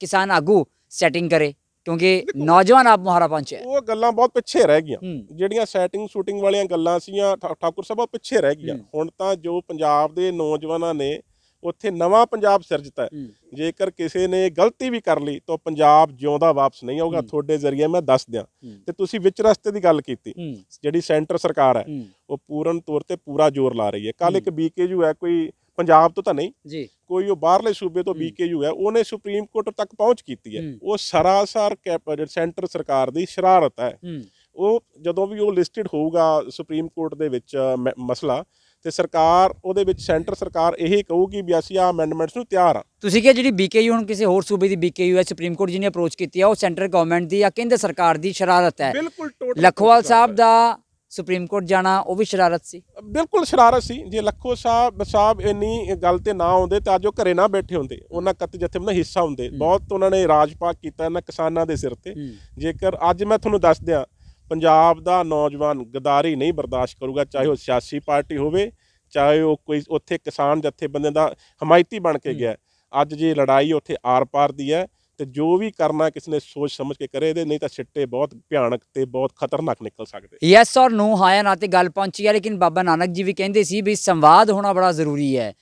ਕਿਸਾਨ ਆਗੂ ਸੈਟਿੰਗ ਕਰੇ ਕਿਉਂਕਿ ਨੌਜਵਾਨ ਆਪ ਮਹਾਰਾ ਪੰਚ ਹੈ ਉਹ ਗੱਲਾਂ ਬਹੁਤ ਪਿੱਛੇ ਰਹਿ ਗਈਆਂ ਜਿਹੜੀਆਂ ਸੈਟਿੰਗ ਸ਼ੂਟਿੰਗ ਵਾਲੀਆਂ ਗੱਲਾਂ ਸੀਆਂ ਠਾਕੁਰ ਸਾਹਿਬ ਪਿੱਛੇ ਰਹਿ ਗਈਆਂ ਹੁਣ ਤਾਂ ਜੋ ਪੰਜਾਬ ਦੇ ਨੌਜਵਾਨਾਂ ਨੇ ਉੱਥੇ ਨਵਾਂ ਪੰਜਾਬ ਸਿਰਜਤਾ ਜੇਕਰ ਕਿਸੇ ਨੇ ਗਲਤੀ ਵੀ ਕਰ ਲਈ ਤਾਂ ਪੰਜਾਬ ਜਿਉਂਦਾ ਵਾਪਸ ਨਹੀਂ ਆਊਗਾ ਤੁਹਾਡੇ ਜ਼ਰੀਏ ਮੈਂ ਦੱਸ ਦਿਆਂ ਤੇ ਤੁਸੀਂ ਵਿੱਚ ਰਸਤੇ ਦੀ ਗੱਲ ਕੀਤੀ ਜਿਹੜੀ ਸੈਂਟਰ ਸਰਕਾਰ ਹੈ ਉਹ ਪੂਰਨ ਤੌਰ ਤੇ ਪੂਰਾ ਜ਼ੋਰ ਲਾ ਰਹੀ ਹੈ ਕੱਲ ਇੱਕ ਬੀਕੇਯੂ ਹੈ ਕੋਈ ਪੰਜਾਬ ਤੋਂ ਤਾਂ ਨਹੀਂ ਜੀ ਕੋਈ ਉਹ ਬਾਹਰਲੇ ਸੂਬੇ ਤੋਂ ਬੀਕੇਯੂ ਹੈ ਉਹਨੇ ਸੁਪਰੀਮ ਕੋਰਟ ਤੱਕ ਪਹੁੰਚ ਕੀਤੀ ਹੈ ਉਹ ਸਰਾਸਰ ਸੈਂਟਰ ਸਰਕਾਰ ਦੀ ਸ਼ਰਾਰਤ ਹੈ ਉਹ ਜਦੋਂ ਵੀ ਉਹ ਲਿਸਟਡ ਹੋਊਗਾ ਸੁਪਰੀਮ ਕੋਰਟ ਦੇ ਵਿੱਚ ਮਸਲਾ ਤੇ ਸਰਕਾਰ ਉਹਦੇ ਵਿੱਚ ਸੈਂਟਰ ਸਰਕਾਰ ਇਹ ਕਹੂਗੀ ਵੀ ਅਸੀਂ ਆ ਅਮੈਂਡਮੈਂਟਸ ਨੂੰ ਤਿਆਰ ਆ ਤੁਸੀਂ ਕਿਹਾ ਜਿਹੜੀ ਬੀਕੇਯੂ ਹੁਣ ਕਿਸੇ ਹੋਰ ਸੂਬੇ ਦੀ ਬੀਕੇਯੂ ਹੈ ਸੁਪਰੀਮ ਕੋਰਟ ਜੀ ਨੇ ਅਪਰੋਚ ਕੀਤੀ ਆ ਉਹ ਸੈਂਟਰ ਗਵਰਨਮੈਂਟ ਦੀ ਜਾਂ ਕੇਂਦਰ ਸਰਕਾਰ ਦੀ ਸ਼ਰਾਰਤ ਹੈ ਬਿਲਕੁਲ ਟੋਟਲ ਲਖਵਾਲ ਸਾਹਿਬ ਦਾ ਸੁਪਰੀਮ ਕੋਰਟ ਜਾਣਾ ਉਹ ਵੀ ਸ਼ਰਾਰਤ ਸੀ ਬਿਲਕੁਲ ਸ਼ਰਾਰਤ ਸੀ ਜੇ ਲੱਖੋ ਸਾਹਿਬ ਸਾਹਿਬ ਇੰਨੀ ਗੱਲ ਤੇ ਨਾ ਆਉਂਦੇ ਤਾਂ ਅੱਜ ਉਹ ਘਰੇ ਨਾ ਬੈਠੇ ਹੁੰਦੇ ਉਹਨਾਂ ਕੱਤ ਜਿੱਥੇ ਉਹਨਾਂ ਹਿੱਸਾ ਹੁੰਦੇ ਬਹੁਤ ਉਹਨਾਂ ਨੇ ਰਾਜਪਾਕ ਕੀਤਾ ਇਹਨਾਂ ਕਿਸਾਨਾਂ ਦੇ ਸਿਰ ਤੇ ਜੇਕਰ ਅੱਜ ਮੈਂ ਤੁਹਾਨੂੰ ਦੱਸ ਦਿਆਂ ਪੰਜਾਬ ਦਾ ਨੌਜਵਾਨ ਗਦਾਰੀ ਨਹੀਂ ਬਰਦਾਸ਼ਤ ਕਰੂਗਾ ਚਾਹੇ ਉਹ ਸਿਆਸੀ ਪਾਰਟੀ ਹੋਵੇ ਚਾਹੇ ਉਹ ਕੋਈ ਉੱਥੇ ਕਿਸਾਨ ਬੰਦੇ ਦਾ ਹਮਾਇਤੀ ਬਣ ਕੇ ਗਿਆ ਅੱਜ ਜੇ ਲੜਾਈ ਉੱਥੇ ਆਰ-ਪਾਰ ਦੀ ਹੈ ਤੇ ਜੋ ਵੀ ਕਰਨਾ ਕਿਸ ਨੇ ਸੋਚ ਸਮਝ ਕੇ ਕਰੇ ਇਹਦੇ ਨਹੀਂ ਤਾਂ ਛਿੱਟੇ ਬਹੁਤ ਭਿਆਨਕ ਤੇ ਬਹੁਤ ਖਤਰਨਾਕ ਨਿਕਲ ਸਕਦੇ ਯੈਸ অর ਨੋ ਹਾਇਆ ਨਾ ਤੇ ਗੱਲ ਪਹੁੰਚੀ ਹੈ ਲੇਕਿਨ ਬਾਬਾ ਨਾਨਕ ਜੀ ਵੀ ਕਹਿੰਦੇ ਸੀ ਵੀ ਸੰਵਾਦ ਹੋਣਾ ਬੜਾ ਜ਼ਰੂਰੀ ਹੈ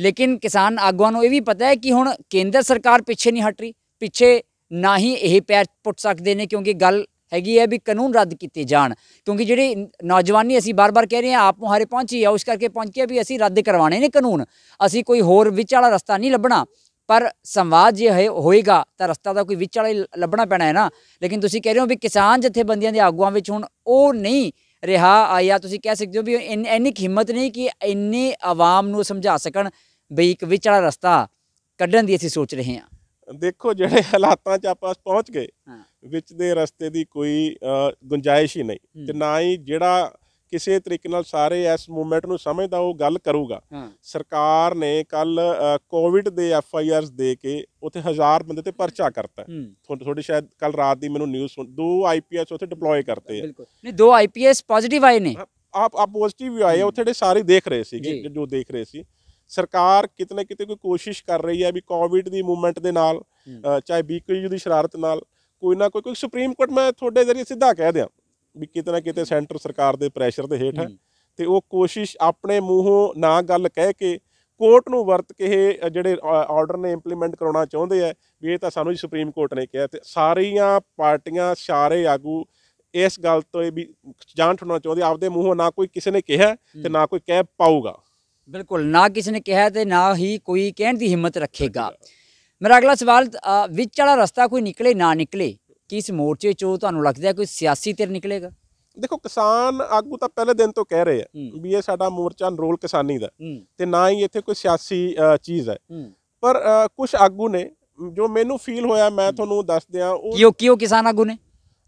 ਲੇਕਿਨ ਕਿਸਾਨ ਆਗੂਆਂ ਨੂੰ ਇਹ ਵੀ ਪਤਾ ਹੈ ਕਿ ਹੁਣ ਕੇਂਦਰ ਸਰਕਾਰ ਪਿੱਛੇ ਨਹੀਂ ਹਟ ਰਹੀ ਪਿੱਛੇ ਨਾ ਹੀ ਇਹ ਪੈਰ ਪੁੱਟ ਸਕਦੇ ਨੇ ਕਿਉਂਕਿ ਗੱਲ ਹੈਗੀ ਹੈ ਵੀ ਕਾਨੂੰਨ ਰੱਦ ਕੀਤੇ ਜਾਣ ਕਿਉਂਕਿ ਜਿਹੜੀ ਨੌਜਵਾਨੀ ਅਸੀਂ ਬਾਰ-ਬਾਰ ਕਹਿ ਰਹੇ ਆ ਆਪ ਮੁਹਾਰੇ ਪਹੁੰਚੀ ਆ ਉਸ ਕਰਕੇ ਪਹੁੰਚ ਕੇ ਵੀ ਅਸੀਂ ਰੱਦ ਕਰਵਾਣੇ ਨੇ ਕਾਨੂੰਨ ਅਸੀਂ ਕੋਈ ਹੋਰ ਵਿਚ ਵਾਲਾ ਰਸਤਾ ਨਹੀਂ ਲੱਭਣਾ ਪਰ ਸੰਵਾਦ ਜੇ ਹੈ ਹੋਏਗਾ ਤਾਂ ਰਸਤਾ ਤਾਂ ਕੋਈ ਵਿੱਚ ਵਾਲਾ ਲੱਭਣਾ ਪੈਣਾ ਹੈ ਨਾ ਲੇਕਿਨ ਤੁਸੀਂ ਕਹਿ ਰਹੇ ਹੋ ਵੀ ਕਿਸਾਨ ਜਥੇਬੰਦੀਆਂ ਦੇ ਆਗੂਆਂ ਵਿੱਚ ਹੁਣ ਉਹ ਨਹੀਂ ਰਿਹਾ ਆਇਆ ਤੁਸੀਂ ਕਹਿ ਸਕਦੇ ਹੋ ਵੀ ਇੰਨੀ ਹਿੰਮਤ ਨਹੀਂ ਕਿ ਇੰਨੇ ਆਵਾਮ ਨੂੰ ਸਮਝਾ ਸਕਣ ਵੀ ਇੱਕ ਵਿੱਚ ਵਾਲਾ ਰਸਤਾ ਕੱਢਣ ਦੀ ਅਸੀਂ ਸੋਚ ਰਹੇ ਹਾਂ ਦੇਖੋ ਜਿਹੜੇ ਹਾਲਾਤਾਂ 'ਚ ਆਪਾਂ ਪਹੁੰਚ ਗਏ ਵਿੱਚ ਦੇ ਰਸਤੇ ਦੀ ਕੋਈ ਗੁੰਜਾਇਸ਼ ਹੀ ਨਹੀਂ ਤੇ ਨਾ ਹੀ ਜਿਹੜਾ ਕਿਸੇ ਤਰੀਕੇ ਨਾਲ ਸਾਰੇ ਇਸ ਮੂਵਮੈਂਟ ਨੂੰ ਸਮਝਦਾ ਉਹ ਗੱਲ ਕਰੂਗਾ ਸਰਕਾਰ ਨੇ ਕੱਲ ਕੋਵਿਡ ਦੇ ਐਫ ਆਈ ਆਰਸ ਦੇ ਕੇ ਉੱਥੇ ਹਜ਼ਾਰ ਬੰਦੇ ਤੇ ਪਰਚਾ ਕਰਤਾ ਤੁਹਾਡੇ ਸ਼ਾਇਦ ਕੱਲ ਰਾਤ ਦੀ ਮੈਨੂੰ ਨਿਊਜ਼ ਸੁਣ ਦੋ ਆਈਪੀਐਸ ਉੱਥੇ ਡਿਪਲੋਏ ਕਰਤੇ ਬਿਲਕੁਲ ਨਹੀਂ ਦੋ ਆਈਪੀਐਸ ਪੋਜ਼ਿਟਿਵ ਆਏ ਨੇ ਆਪ ਆਪ ਪੋਜ਼ਿਟਿਵ ਵੀ ਆਏ ਉੱਥੇ ਦੇ ਸਾਰੇ ਦੇਖ ਰਹੇ ਸੀ ਜੋ ਦੇਖ ਰਹੇ ਸੀ ਸਰਕਾਰ ਕਿਤਨੇ ਕਿਤੇ ਕੋਈ ਕੋਸ਼ਿਸ਼ ਕਰ ਰਹੀ ਹੈ ਵੀ ਕੋਵਿਡ ਦੀ ਮੂਵਮੈਂਟ ਦੇ ਨਾਲ ਚਾਹੇ ਬੀਕੇਯੂ ਦੀ ਸ਼ਰਾਰਤ ਨਾਲ ਕੋਈ ਨਾ ਕੋਈ ਕੋਈ ਸੁਪਰੀਮ ਕੋਰਟ ਮੈਂ ਤੁਹਾਡੇ ਜ਼ਰੀਏ ਸਿੱਧਾ ਕਹਿ ਦਿਆਂ ਵੀ ਕਿਤੇ ਨਾ ਕਿਤੇ ਸੈਂਟਰ ਸਰਕਾਰ ਦੇ ਪ੍ਰੈਸ਼ਰ ਦੇ ਹੇਠ ਹੈ ਤੇ ਉਹ ਕੋਸ਼ਿਸ਼ ਆਪਣੇ ਮੂੰਹੋਂ ਨਾ ਗੱਲ ਕਹਿ ਕੇ ਕੋਰਟ ਨੂੰ ਵਰਤ ਕੇ ਇਹ ਜਿਹੜੇ ਆਰਡਰ ਨੇ ਇੰਪਲੀਮੈਂਟ ਕਰਾਉਣਾ ਚਾਹੁੰਦੇ ਆ ਵੀ ਇਹ ਤਾਂ ਸਾਨੂੰ ਸੁਪਰੀਮ ਕੋਰਟ ਨੇ ਕਿਹਾ ਤੇ ਸਾਰੀਆਂ ਪਾਰਟੀਆਂ ਸਾਰੇ ਆਗੂ ਇਸ ਗੱਲ ਤੋਂ ਇਹ ਵੀ ਜਾਣ ਛੁਣਾ ਚਾਹੁੰਦੇ ਆਪਦੇ ਮੂੰਹੋਂ ਨਾ ਕੋਈ ਕਿਸੇ ਨੇ ਕਿਹਾ ਤੇ ਨਾ ਕੋਈ ਕਹਿ ਪਾਊਗਾ ਬਿਲਕੁਲ ਨਾ ਕਿਸੇ ਨੇ ਕਿਹਾ ਤੇ ਨਾ ਹੀ ਕੋਈ ਕਹਿਣ ਦੀ ਹਿੰਮਤ ਰੱਖੇਗਾ ਮੇਰਾ ਅਗਲਾ ਸਵਾਲ ਵਿੱਚ ਵਾਲਾ ਰਸਤਾ ਕੋਈ ਨਿਕਲੇ ਨਾ ਨਿਕਲੇ ਕਿ ਇਸ ਮੋਰਚੇ 'ਚੋਂ ਤੁਹਾਨੂੰ ਲੱਗਦਾ ਕੋਈ ਸਿਆਸੀ ਧਿਰ ਨਿਕਲੇਗਾ ਦੇਖੋ ਕਿਸਾਨ ਆਗੂ ਤਾਂ ਪਹਿਲੇ ਦਿਨ ਤੋਂ ਕਹਿ ਰਹੇ ਆ ਵੀ ਇਹ ਸਾਡਾ ਮੋਰਚਾ ਅਨਰੋਲ ਕਿਸਾਨੀ ਦਾ ਤੇ ਨਾ ਹੀ ਇੱਥੇ ਕੋਈ ਸਿਆਸੀ ਚੀਜ਼ ਹੈ ਪਰ ਕੁਝ ਆਗੂ ਨੇ ਜੋ ਮੈਨੂੰ ਫੀਲ ਹੋਇਆ ਮੈਂ ਤੁਹਾਨੂੰ ਦੱਸ ਦਿਆਂ ਉਹ ਕਿਉਂ ਕਿਉਂ ਕਿਸਾਨ ਆਗੂ ਨੇ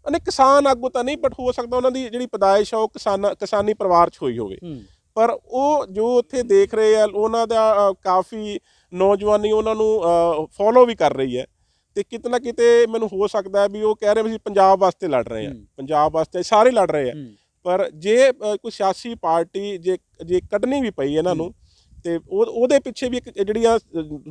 ਅਨੇ ਕਿਸਾਨ ਆਗੂ ਤਾਂ ਨਹੀਂ ਬਟ ਹੋ ਸਕਦਾ ਉਹਨਾਂ ਦੀ ਜਿਹੜੀ ਪਦਾਇਸ਼ ਆ ਉਹ ਕਿਸਾਨ ਕਿਸਾਨੀ ਪਰਿਵਾਰ 'ਚ ਹੋਈ ਹੋਵੇ ਪਰ ਉਹ ਜੋ ਉੱਥੇ ਦੇਖ ਰਹੇ ਆ ਉਹਨਾਂ ਦਾ ਕਾਫੀ ਨੌਜਵਾਨੀ ਉਹਨਾਂ ਨੂੰ ਫੋਲੋ ਵੀ ਕਰ ਰਹੀ ਹੈ ਤੇ ਕਿਤਨਾ ਕਿਤੇ ਮੈਨੂੰ ਹੋ ਸਕਦਾ ਹੈ ਵੀ ਉਹ ਕਹਿ ਰਹੇ ਅਸੀਂ ਪੰਜਾਬ ਵਾਸਤੇ ਲੜ ਰਹੇ ਆ ਪੰਜਾਬ ਵਾਸਤੇ ਸਾਰੇ ਲੜ ਰਹੇ ਆ ਪਰ ਜੇ ਕੋਈ ਸਿਆਸੀ ਪਾਰਟੀ ਜੇ ਜੇ ਕੱਢਣੀ ਵੀ ਪਈ ਇਹਨਾਂ ਨੂੰ ਤੇ ਉਹ ਉਹਦੇ ਪਿੱਛੇ ਵੀ ਇੱਕ ਜਿਹੜੀਆਂ